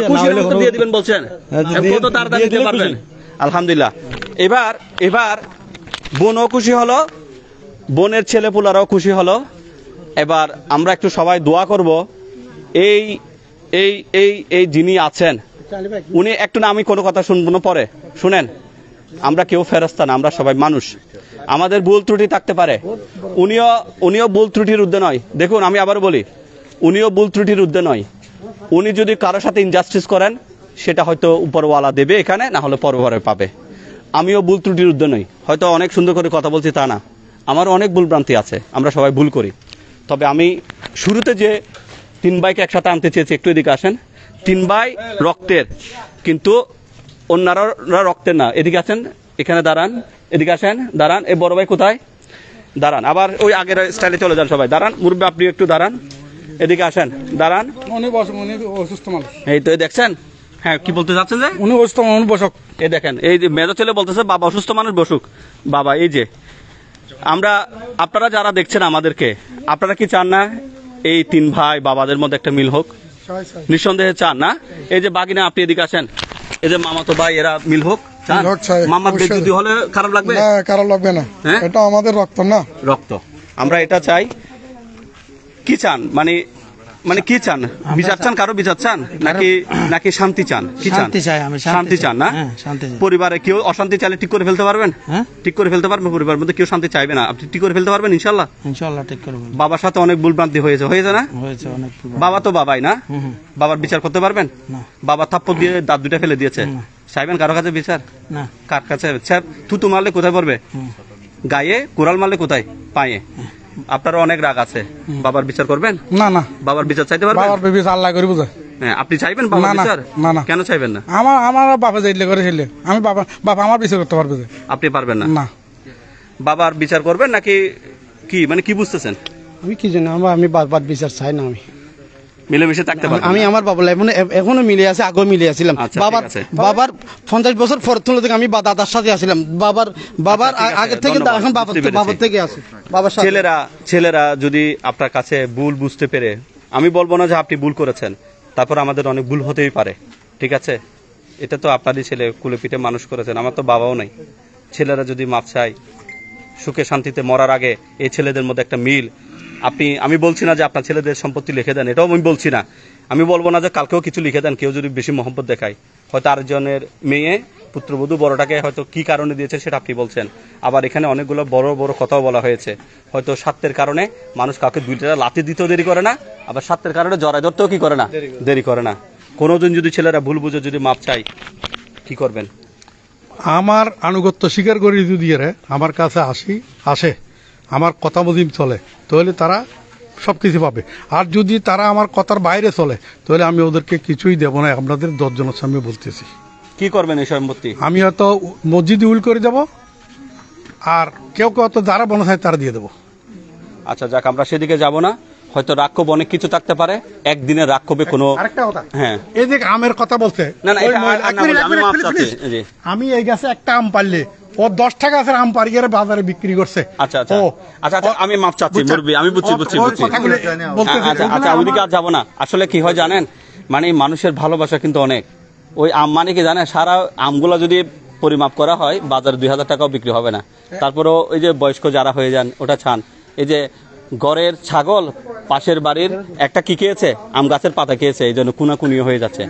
দিয়ে দিবেন বলছেন হ্যাঁ, আলহামদুলিল্লাহ এবার এবার বোনও খুশি হলো বোনের ছেলে পুলারাও খুশি হলো এবার আমরা একটু সবাই দোয়া করব এই এই এই এই যিনি আছেন উনি একটু না আমি কোনো কথা শুনবো পরে শুনেন আমরা কেউ ফেরস্তা না আমরা সবাই মানুষ আমাদের ভুল ত্রুটি থাকতে পারে উনিও উনিও ভুল ত্রুটির উদ্দে নয় দেখুন আমি আবার বলি উনিও ভুল ত্রুটির উদ্দে নয় উনি যদি কারোর সাথে ইনজাস্টিস করেন সেটা হয়তো উপরওয়ালা দেবে এখানে না হলে পরপরে পাবে আমিও ভুল ত্রুটির উদ্দে নই হয়তো অনেক সুন্দর করে কথা বলছি তা না আমারও অনেক ভুলভ্রান্তি আছে আমরা সবাই ভুল করি তবে আমি শুরুতে যে তিন ভাইকে একসাথে আনতে চেয়েছি একটু এদিকে আসেন তিন বাই রক্তের কিন্তু অন্যরা রক্তের না এদিকে আছেন এখানে দাঁড়ান এদিকে আসেন দাঁড়ান এ বড় ভাই কোথায় দাঁড়ান আবার ওই আগের স্টাইলে চলে যান সবাই দাঁড়ান মুরব্বী আপনি একটু দাঁড়ান এদিকে আসেন দাঁড়ান অসুস্থ মানুষ এই তো দেখছেন হ্যাঁ কি বলতে চাচ্ছেন যে উনি অসুস্থ মানুষ বসুক এই দেখেন এই যে মেজর ছেলে বলতেছে বাবা অসুস্থ মানুষ বসুক বাবা এই যে আমরা আপনারা যারা দেখছেন আমাদেরকে আপনারা কি চান না এই তিন ভাই বাবাদের মধ্যে একটা মিল হোক নিঃসন্দেহে চান না এই যে বাগিনা আপনি এদিকে আসেন এই যে মামাতো ভাই এরা মিল হোক মামা যদি হলে খারাপ লাগবে না খারাপ লাগবে না হ্যাঁ? এটা আমাদের রক্ত না রক্ত আমরা এটা চাই কি চান মানে মানে কি চান বিচার চান কারো বিচার চান নাকি নাকি শান্তি চান কি চান শান্তি চান না হ্যাঁ, পরিবারে কেউ অশান্তি চাইলে ঠিক করে ফেলতে পারবেন হ্যাঁ? ঠিক করে ফেলতে পারবেন পরিবার মধ্যে কেউ শান্তি চাইবে না আপনি ঠিক করে ফেলতে পারবেন ইনশাল্লাহ ইনশাল্লাহ ঠিক করবেন বাবার সাথে অনেক ভুলভ্রান্তি হয়েছে হয়েছে না হয়েছে অনেক বাবা তো বাবাই না বাবার বিচার করতে পারবেন বাবা থাপ্পড় দিয়ে দাঁত দুটা ফেলে দিয়েছে চাইবেন কারো কাছে বিচার না কার কাছে স্যার থুতু মারলে কোথায় পড়বে গায়ে কোরাল মারলে কোথায় পায়ে আপনারও অনেক রাগ আছে বাবার বিচার করবেন না না বাবার বিচার চাইতে পারবেন বাবার আল্লাহ করে বুঝে হ্যাঁ আপনি চাইবেন বাবার বিচার না না কেন চাইবেন না আমার আমার বাবা যাইলে করে আমি বাবা বাবা আমার বিচার করতে পারবে আপনি পারবেন না না বাবার বিচার করবেন নাকি কি মানে কি বুঝতেছেন আমি কি জানি আমি বারবার বিচার চাই না আমি মিলেমিশে থাকতে পারবো আমি আমার বাবা লাইফ মানে এখনো মিলে আছে আগেও মিলে আছিলাম আচ্ছা, বাবার বাবার পঞ্চাশ বছর পর থেকে আমি দাদার সাথে বাবার আচ্ছা, বাবার আগে থেকে এখন বাবার বাবার থেকে আছে বাবার ছেলেরা ছেলেরা যদি আপনার কাছে ভুল বুঝতে পেরে আমি বলবো না যে আপনি ভুল করেছেন তারপর আমাদের অনেক ভুল হতেই পারে ঠিক আছে এটা তো আপনারই ছেলে কুলে পিঠে মানুষ করেছেন আমার তো বাবাও নাই ছেলেরা যদি মাপ চায় সুখে শান্তিতে মরার আগে এই ছেলেদের মধ্যে একটা মিল আপনি আমি বলছি না যে আপনার ছেলেদের সম্পত্তি লিখে দেন এটাও আমি বলছি না আমি বলবো না যে কালকেও কিছু লিখে দেন কেউ যদি বেশি মহব্বত দেখায় হয়তো আরেকজনের মেয়ে পুত্রবধূ বড়টাকে হয়তো কি কারণে দিয়েছে সেটা আপনি বলছেন আবার এখানে অনেকগুলো বড় বড় কথাও বলা হয়েছে হয়তো স্বার্থের কারণে মানুষ কাউকে দুইটা লাথি দিতেও দেরি করে না আবার স্বার্থের কারণে জড়ায় ধরতেও কি করে না দেরি করে না কোনোজন যদি ছেলেরা ভুল বুঝে যদি মাপ চাই কি করবেন আমার আনুগত্য স্বীকার করে যদি আমার কাছে আসি আসে আমার কথা মজিম চলে তাহলে তারা সব কিছু পাবে আর যদি তারা আমার কথার বাইরে চলে তাহলে আমি ওদেরকে কিছুই দেবো না আপনাদের দশজনের সামনে বলতেছি কি করবেন এই সম্পত্তি আমি হয়তো মসজিদ উল করে যাব আর কেউ কেউ হয়তো যারা বনা তারা দিয়ে দেবো আচ্ছা যাক আমরা সেদিকে যাব না হয়তো রাক্ষব অনেক কিছু থাকতে পারে একদিনের রাক্ষবে কোনো হ্যাঁ। আমের কথা বলছে আমি এই গাছে একটা আম পারলে ও দশ টাকা বাজারে বিক্রি করছে আচ্ছা আচ্ছা, আচ্ছা, আচ্ছা আমি আর যাবো না আসলে কি হয় জানেন মানে মানুষের ভালোবাসা কিন্তু অনেক ওই আম মানে কি জানেন সারা আমগুলা যদি পরিমাপ করা হয় বাজারে দুই হাজার টাকাও বিক্রি হবে না হ্যাঁ। তারপরেও ওই যে বয়স্ক যারা হয়ে যান ওটা ছান এই যে গড়ের ছাগল পাশের বাড়ির একটা কি খেয়েছে আম গাছের পাতা খেয়েছে এই জন্য কুনাকুনি হয়ে যাচ্ছে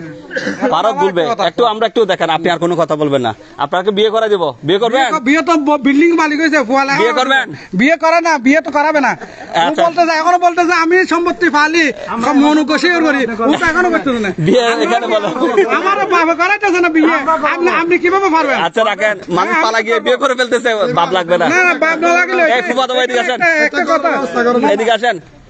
বলবে একটু আমরা একটু দেখেন আপনি আর কোনো কথা বলবেন না আপনাকে বিয়ে করা বিয়ে করবেন বিয়ে তো বিল্ডিং মালিক হয়েছে বিয়ে করবেন বিয়ে করে না বিয়ে তো করাবে না আচ্ছা। বলতে যায় এখনো বলতে যায় আমি সম্পত্তি ফালি মনুকোষে করি এখনো করতে না বিয়ে এখানে বলো আমার বাবা বিয়ে আপনি আপনি কিভাবে পারবেন আচ্ছা রাখেন মানুষ হ্যাঁ, পালা গিয়ে বিয়ে করে ফেলতেছে বাপ লাগবে না না বাপ না লাগলে এই একটা কথা প্রিয় দর্শক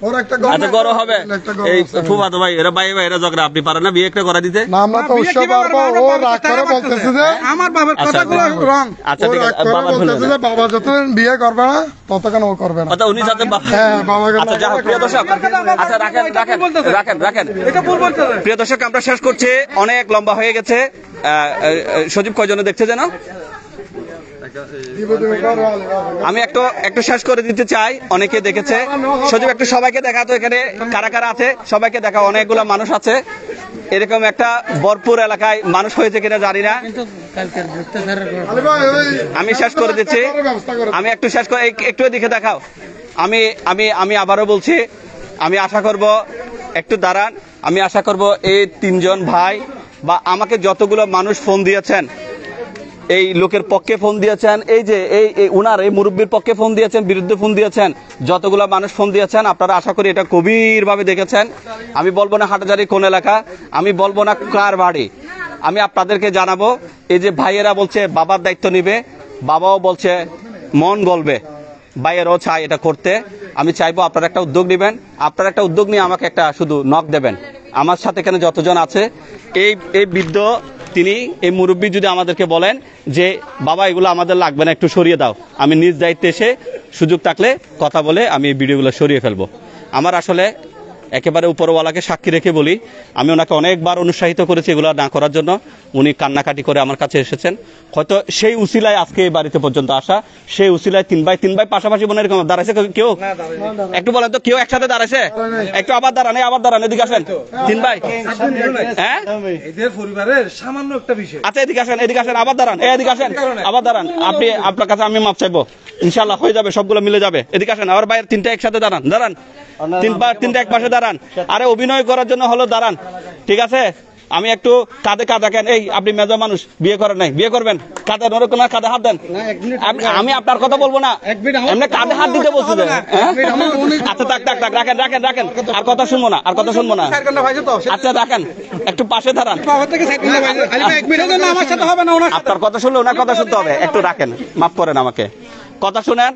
আমরা শেষ করছি অনেক লম্বা হয়ে গেছে সজীব কয়জনে দেখছে যেন আমি একটু একটু শেষ করে দিতে চাই অনেকে দেখেছে সজীব একটু সবাইকে দেখা তো এখানে কারা কারা আছে সবাইকে দেখা অনেকগুলো মানুষ আছে এরকম একটা ভরপুর এলাকায় মানুষ হয়েছে কিনা জানি না আমি শেষ করে দিচ্ছি আমি একটু শেষ করে একটু দেখে দেখাও আমি আমি আমি আবারও বলছি আমি আশা করব একটু দাঁড়ান আমি আশা করব এই তিনজন ভাই বা আমাকে যতগুলো মানুষ ফোন দিয়েছেন এই লোকের পক্ষে ফোন দিয়েছেন এই যে এই উনার এই মুরব্বীর পক্ষে ফোন দিয়েছেন বিরুদ্ধে ফোন দিয়েছেন যতগুলো মানুষ ফোন দিয়েছেন আপনারা আশা করি এটা গভীরভাবে দেখেছেন আমি বলবো না হাটাজারি কোন এলাকা আমি বলবো না কার বাড়ি আমি আপনাদেরকে জানাবো এই যে ভাইয়েরা বলছে বাবার দায়িত্ব নিবে বাবাও বলছে মন গলবে ভাইয়েরাও চায় এটা করতে আমি চাইবো আপনারা একটা উদ্যোগ নেবেন আপনারা একটা উদ্যোগ নিয়ে আমাকে একটা শুধু নখ দেবেন আমার সাথে এখানে যতজন আছে এই এই বৃদ্ধ তিনি এই মুরব্বী যদি আমাদেরকে বলেন যে বাবা এগুলো আমাদের লাগবে না একটু সরিয়ে দাও আমি নিজ দায়িত্বে এসে সুযোগ থাকলে কথা বলে আমি এই ভিডিওগুলো সরিয়ে ফেলবো আমার আসলে একেবারে উপরওয়ালাকে সাক্ষী রেখে বলি আমি ওনাকে অনেকবার অনুসাহিত করেছি এগুলো না করার জন্য উনি কান্নাকাটি করে আমার কাছে এসেছেন হয়তো সেই উসিলায় আজকে এই বাড়িতে পর্যন্ত আসা সেই উসিলায় তিন বাই তিন বাই পাশাপাশি মনে এরকম দাঁড়াইছে কেউ একটু বলেন তো কেউ একসাথে দাঁড়াইছে একটু আবার দাঁড়ানে আবার দাঁড়ান এদিকে আসেন তিন ভাই হ্যাঁ পরিবারের সামান্য একটা বিষয় আচ্ছা এদিকে আসেন এদিকে আসেন আবার দাঁড়ান এদিকে আসেন আবার দাঁড়ান আপনি আপনার কাছে আমি মাপ চাইবো ইনশাল্লাহ হয়ে যাবে সবগুলো মিলে যাবে এদিকে আসেন আবার ভাইয়ের তিনটা একসাথে দাঁড়ান দাঁড়ান তিন তিনটা এক পাশে দাঁড়ান আরে অভিনয় করার জন্য হলো দাঁড়ান ঠিক আছে আমি একটু কাঁধে কাঁধা কেন এই আপনি মেজর মানুষ বিয়ে করেন নাই বিয়ে করবেন কাঁধে নরক না কাঁধে হাত দেন আমি আপনার কথা বলবো না এমনি কাঁধে হাত দিতে বলছি হ্যাঁ? আচ্ছা তাক তাক তাক রাখেন রাখেন রাখেন আর কথা শুনবো না আর কথা শুনবো না আচ্ছা রাখেন একটু পাশে দাঁড়ান আপনার কথা শুনলে ওনার কথা শুনতে হবে একটু রাখেন মাফ করেন আমাকে কথা শুনেন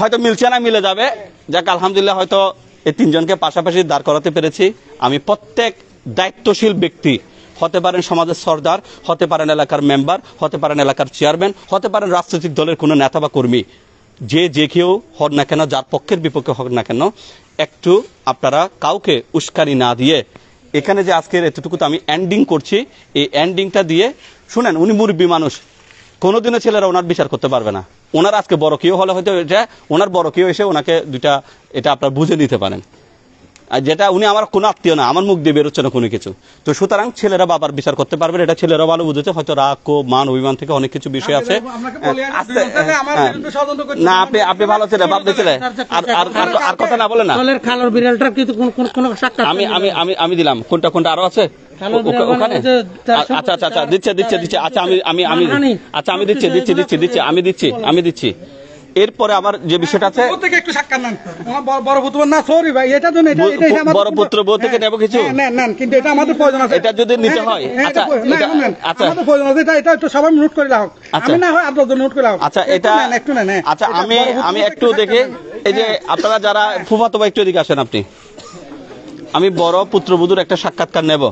হয়তো মিলছে না মিলে যাবে যাক আলহামদুলিল্লাহ হয়তো এই তিনজনকে পাশাপাশি দাঁড় করাতে পেরেছি আমি প্রত্যেক দায়িত্বশীল ব্যক্তি হতে পারেন সমাজের সর্দার হতে পারেন এলাকার মেম্বার হতে পারেন এলাকার চেয়ারম্যান হতে পারেন রাজনৈতিক দলের কোনো নেতা বা কর্মী যে যে কেউ হন না কেন যার পক্ষের বিপক্ষে হন না কেন একটু আপনারা কাউকে উস্কানি না দিয়ে এখানে যে আজকের এতটুকু তো আমি এন্ডিং করছি এই এন্ডিংটা দিয়ে শুনেন উনি মুরব্বী মানুষ কোনোদিনও ছেলেরা ওনার বিচার করতে পারবে না ওনার আজকে বড় কেউ হলে হয়তো এটা ওনার বড় কেউ এসে ওনাকে দুইটা এটা আপনার বুঝে নিতে পারেন আর যেটা উনি আমার কোনো আত্মীয় না আমার মুখ দিয়ে বেরোচ্ছে না কোনো কিছু তো সুতরাং ছেলেরা বাবার বিচার করতে পারবেন এটা ছেলেরা ভালো বুঝেছে হয়তো রাগ কো মান অভিমান থেকে অনেক কিছু বিষয় আছে হ্যাঁ, হ্যাঁ। না আপনি আপনি ভালো ছেলে বাপ দিয়েছিলেন আর আর কথা না বলে না আমি আমি আমি আমি দিলাম কোনটা কোনটা আরো আছে আচ্ছা, আচ্ছা, আচ্ছা দিচ্ছে আচ্ছা আমি আচ্ছা আমি দিচ্ছি আমি দিচ্ছি আমি এটা আমাদের প্রয়োজন আছে এটা যদি নিতে হ্যাঁ, হয় হ্যাঁ, আচ্ছা, হ্যাঁ, আচ্ছা। প্রয়োজন আছে এটা একটু সবাই নোট করে না আচ্ছা এটা আচ্ছা আমি আমি একটু এই যে আপনারা যারা ফুফাতো বা একটু এদিকে আসেন আপনি আমি বড় পুত্রবধূর একটা সাক্ষাৎকার নেব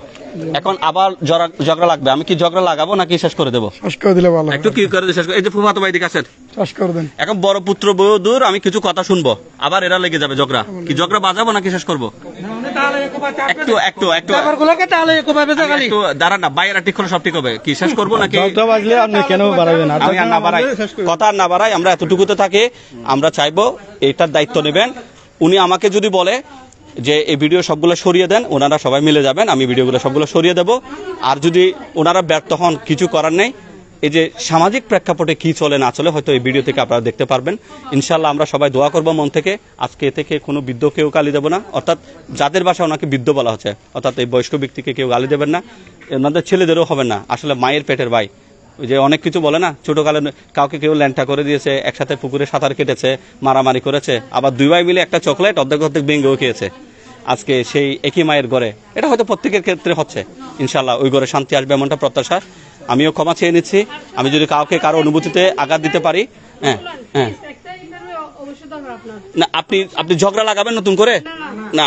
এখন আবার ঝগড়া লাগবে আমি কি ঝগড়া লাগাবো নাকি শেষ করে দেবো একটু কি করে শেষ এই যে ফুফাতো এখন বড় পুত্রবধূর আমি কিছু কথা শুনবো আবার এরা লেগে যাবে ঝগড়া কি ঝগড়া বাজাবো নাকি শেষ করবো আমরা এতটুকুতে থাকি আমরা চাইবো এটার দায়িত্ব নেবেন উনি আমাকে যদি বলে যে এই ভিডিও সবগুলো সরিয়ে দেন ওনারা সবাই মিলে যাবেন আমি ভিডিওগুলো সবগুলো সরিয়ে দেব আর যদি ওনারা ব্যর্থ হন কিছু করার নেই এই যে সামাজিক প্রেক্ষাপটে কি চলে না চলে হয়তো এই ভিডিও থেকে আপনারা দেখতে পারবেন ইনশাল্লাহ আমরা সবাই দোয়া করব মন থেকে আজকে থেকে কোনো বৃদ্ধ কেউ গালি দেবো না অর্থাৎ যাদের বাসায় ওনাকে বৃদ্ধ বলা হচ্ছে অর্থাৎ এই বয়স্ক ব্যক্তিকে কেউ গালি দেবেন না ওনাদের ছেলেদেরও হবে না আসলে মায়ের পেটের ভাই ওই যে অনেক কিছু বলে না ছোটকালে কাউকে কেউ ল্যাংটা করে দিয়েছে একসাথে পুকুরে সাঁতার কেটেছে মারামারি করেছে আবার দুই ভাই মিলে একটা চকলেট অর্ধেক অর্ধেক বেঙ্গেও খেয়েছে আজকে সেই একই মায়ের ঘরে এটা হয়তো প্রত্যেকের ক্ষেত্রে হচ্ছে ইনশাল্লাহ ওই ঘরে শান্তি আসবে এমনটা প্রত্যাশা আমিও ক্ষমা চেয়ে নিচ্ছি আমি যদি কাউকে কারো অনুভূতিতে আঘাত দিতে পারি হ্যাঁ হ্যাঁ না আপনি আপনি ঝগড়া লাগাবেন নতুন করে না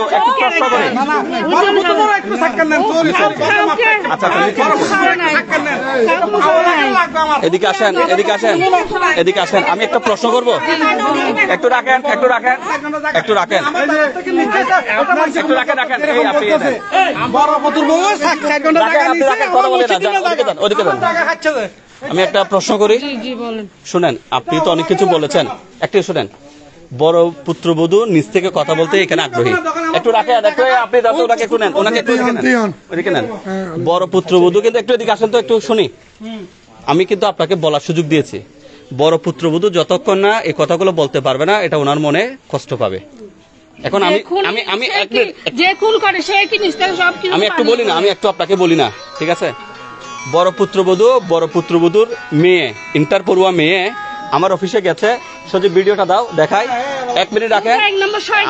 আচ্ছা, এদিকে আসেন এদিকে আসেন এদিকে আসেন আমি একটা প্রশ্ন করব একটু রাখেন একটু রাখেন একটু রাখেন আমি একটা প্রশ্ন করি শুনেন আপনি তো অনেক কিছু বলেছেন একটু শুনেন বড় পুত্রবধূ নিজ থেকে কথা বলতে এখানে আগ্রহী একটু রাখে আপনি দাদা ওনাকে একটু নেন ওনাকে একটু ওদিকে নেন বড় পুত্রবধূ কিন্তু একটু এদিকে আসেন তো একটু শুনি আমি কিন্তু আপনাকে বলার সুযোগ দিয়েছি বড় বধু যতক্ষণ না এই কথাগুলো বলতে পারবে না এটা ওনার মনে কষ্ট পাবে এখন আমি আমি আমি যে কুল করে সে কি সব কিছু আমি একটু বলি না আমি একটু আপনাকে বলি না ঠিক আছে বড় বধু বড় পুত্রবধূর মেয়ে ইন্টার পড়ুয়া মেয়ে আমার অফিসে গেছে সজি ভিডিওটা দাও দেখাই এক মিনিট রাখে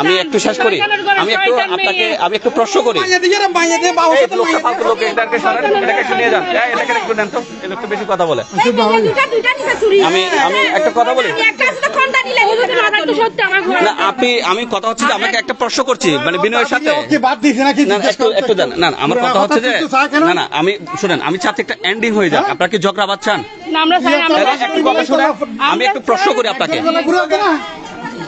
আমি একটু শেষ করি আমি একটু আপনাকে আমি একটু প্রশ্ন করি বেশি কথা বলে আমি আমি একটা কথা বলি আমি কথা হচ্ছে যে আমাকে একটা প্রশ্ন করছি মানে বিনয়ের সাথে একটু আমার কথা হচ্ছে যে না না আমি শুনেন আমি চাচ্ছি একটা এন্ডিং হয়ে যাক হ্যাঁ। আপনার কি ঝগড়া বাদ চান আমরা আমি একটু প্রশ্ন করি আপনাকে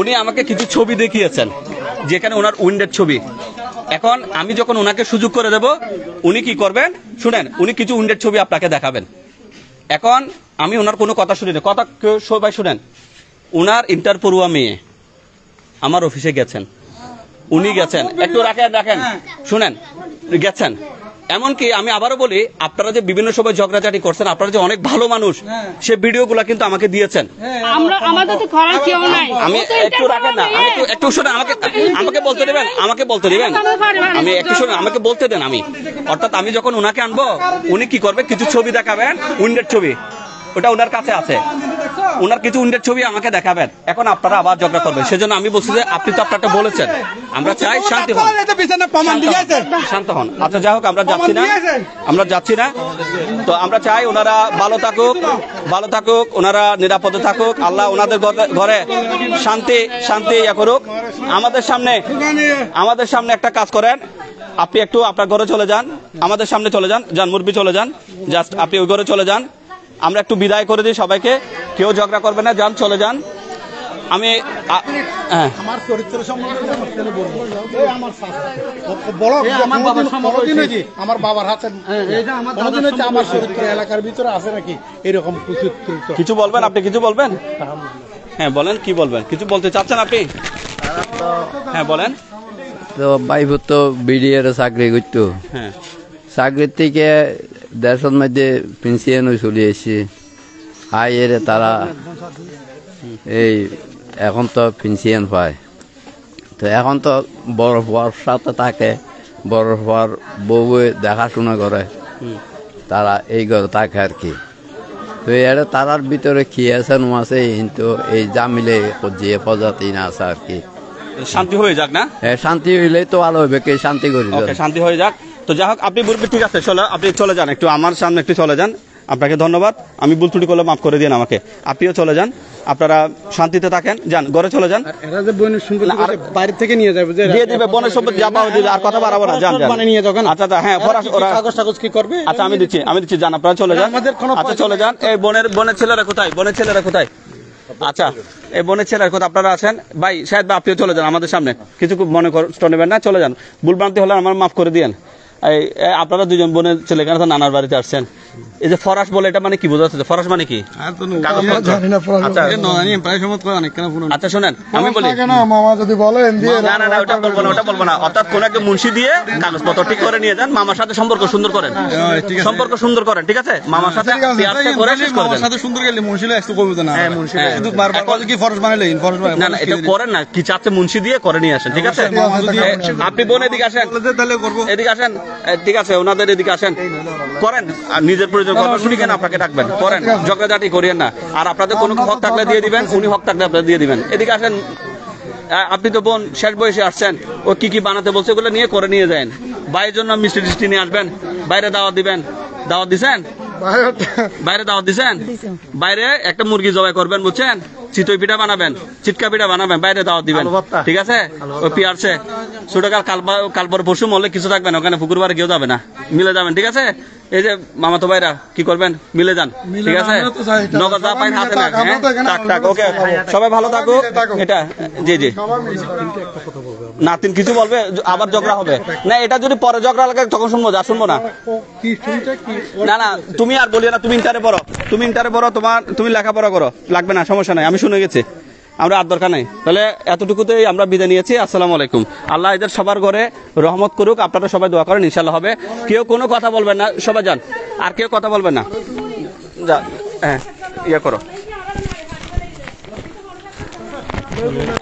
উনি আমাকে কিছু ছবি দেখিয়েছেন যেখানে ওনার উইন্ডের ছবি এখন আমি যখন ওনাকে সুযোগ করে দেব উনি কি করবেন শুনেন উনি কিছু উইন্ডের ছবি আপনাকে দেখাবেন এখন আমি ওনার কোনো কথা শুনি না কথা সবাই শুনেন ওনার ইন্টার পড়ুয়া মেয়ে আমার অফিসে গেছেন উনি গেছেন একটু রাখেন রাখেন শুনেন গেছেন এমনকি আমি আবারও বলি আপনারা যে বিভিন্ন সময় ঝগড়াঝাটি করছেন আপনারা যে অনেক ভালো মানুষ হ্যাঁ। সে ভিডিও গুলা কিন্তু আমাকে দিয়েছেন হ্যাঁ, হ্যাঁ, আমি একটু রাখেন ইয়ে। না আমি একটু শুনে আমাকে আমাকে বলতে দেবেন আমাকে বলতে দেবেন আমি একটু শুনে আমাকে বলতে দেন আমি অর্থাৎ আমি যখন ওনাকে আনবো উনি কি করবে কিছু ছবি দেখাবেন উইন্ডের ছবি ওটা ওনার কাছে আছে ওনার কিছু উন্ডের ছবি আমাকে দেখাবেন এখন আপনারা আবার ঝগড়া করবেন সেজন্য আমি বলছি যে আপনি তো আপনারটা বলেছেন আমরা চাই শান্তি হন শান্ত হন আচ্ছা যাই হোক আমরা যাচ্ছি না আমরা যাচ্ছি না তো আমরা চাই ওনারা ভালো থাকুক ভালো থাকুক ওনারা নিরাপদে থাকুক আল্লাহ ওনাদের ঘরে শান্তি শান্তি ইয়া করুক আমাদের সামনে আমাদের সামনে একটা কাজ করেন আপনি একটু আপনার ঘরে চলে যান আমাদের সামনে চলে যান যান মুরবি চলে যান জাস্ট আপনি ওই ঘরে চলে যান আমরা একটু বিদায় করে দিই সবাইকে কেউ ঝগড়া করবে না যান চলে যান আমি হ্যাঁ। আমার বাবার আমার এলাকার ভিতরে আছে নাকি এরকম কিছু বলবেন আপনি কিছু বলবেন হ্যাঁ বলেন কি বলবেন কিছু বলতে চাচ্ছেন আপনি হ্যাঁ বলেন তো বাইভ তো বিডিএর চাকরি করতো হ্যাঁ চাকরির থেকে দেড়শোর মধ্যে নই চলে আই আয়ের তারা এই এখন তো পেনশিয়ান পায় তো এখন তো বড় হওয়ার সাথে থাকে বড় হওয়ার বউয়ে দেখাশোনা করে তারা এই ঘরে থাকে আর কি তো এর তারার ভিতরে কি আছে নো আছে কিন্তু এই জামিলে যে প্রজাতি না আছে আর কি শান্তি হয়ে যাক না হ্যাঁ শান্তি হইলেই তো আলো হবে কে শান্তি করি শান্তি হয়ে যাক তো যাই হোক আপনি বলবেন ঠিক আছে চলে আপনি চলে যান একটু আমার সামনে একটু চলে যান আপনাকে ধন্যবাদ আমি ভুল ত্রুটি করলে মাফ করে দিন আমাকে আপনিও চলে যান আপনারা শান্তিতে থাকেন যান গড়ে চলে যান বনের সম্পদ আর কথা বাড়াবো না যান মানে নিয়ে যাবেন আচ্ছা, আচ্ছা হ্যাঁ আচ্ছা আমি দিচ্ছি আমি দিচ্ছি যান আপনারা চলে যান আচ্ছা চলে যান এই বনের বনের ছেলেরা কোথায় বনের ছেলেরা কোথায় আচ্ছা এই বনের ছেলের কোথায় আপনারা আছেন ভাই সাহেব আপনিও চলে যান আমাদের সামনে কিছু মনে করেন না চলে যান ভুলভ্রান্তি হলে আমার মাফ করে দিয়েন আপনারা দুজন বোনের ছেলেখানে নানার বাড়িতে আসছেন এই যে ফরাস বলে এটা মানে কি বোঝাচ্ছে ফরাস মানে কি আচ্ছা।, আচ্ছা শোনেন আমি বলি মামা যদি বলেন ওটা বলবো না ওটা বলবো না অর্থাৎ কোন একটা মুন্সি দিয়ে কাগজপত্র ঠিক করে নিয়ে যান মামার সাথে সম্পর্ক সুন্দর করেন হ্যাঁ, সম্পর্ক সুন্দর করেন ঠিক আছে মামার সাথে হ্যাঁ, আসেন ঠিক আছে হ্যাঁ, আপনি বোন এদিকে আসেন তাহলে এদিকে আসেন ঠিক আছে ওনাদের এদিকে আসেন করেন আর নিজের প্রয়োজন কেন আপনাকে ডাকবেন করেন ঝগড়াঝাটি করিয়েন না আর আপনাদের কোনো হক থাকলে দিয়ে দিবেন উনি হক থাকলে দিয়ে দিবেন এদিকে আসেন আপনি তো বোন শেষ বয়সে আসছেন ও কি কি বানাতে বলছে ওগুলো নিয়ে করে নিয়ে যান বাইরের জন্য মিষ্টি টিষ্টি নিয়ে আসবেন বাইরে দাওয়াত দিবেন দাওয়াত দিছেন বাইরে দাওয়াত দিছেন বাইরে একটা মুরগি জবাই করবেন বুঝছেন চিতই পিঠা বানাবেন চিটকা পিঠা বানাবেন বাইরে দাওয়াত দিবেন ঠিক আছে ওই পিয়ারছে ছোটকাল কালবা কালপর পশু মলে কিছু থাকবেন ওখানে পুকুরবার কেউ যাবে না মিলে যাবেন ঠিক আছে এই যে মামা তো ভাইরা কি করবেন মিলে যান ঠিক আছে নগদ যা পাই হাতে না টাক টাক ওকে সবাই ভালো থাকো এটা জি জি নাতিন কিছু বলবে আবার ঝগড়া হবে না এটা যদি পরে ঝগড়া লাগে তখন শুনবো যা শুনবো না না না তুমি তুমি আর বলি না তুমি ইন্টারে পড়ো তুমি ইন্টারে পড়ো তোমার তুমি লেখাপড়া করো লাগবে না সমস্যা নাই আমি শুনে গেছি আমরা আর দরকার নাই তাহলে এতটুকুতেই আমরা বিদায় নিয়েছি আসসালামু আলাইকুম আল্লাহ এদের সবার ঘরে রহমত করুক আপনারা সবাই দোয়া করেন ইনশাল্লাহ হবে কেউ কোনো কথা বলবেন না সবাই যান আর কেউ কথা বলবেন না যা হ্যাঁ ইয়ে করো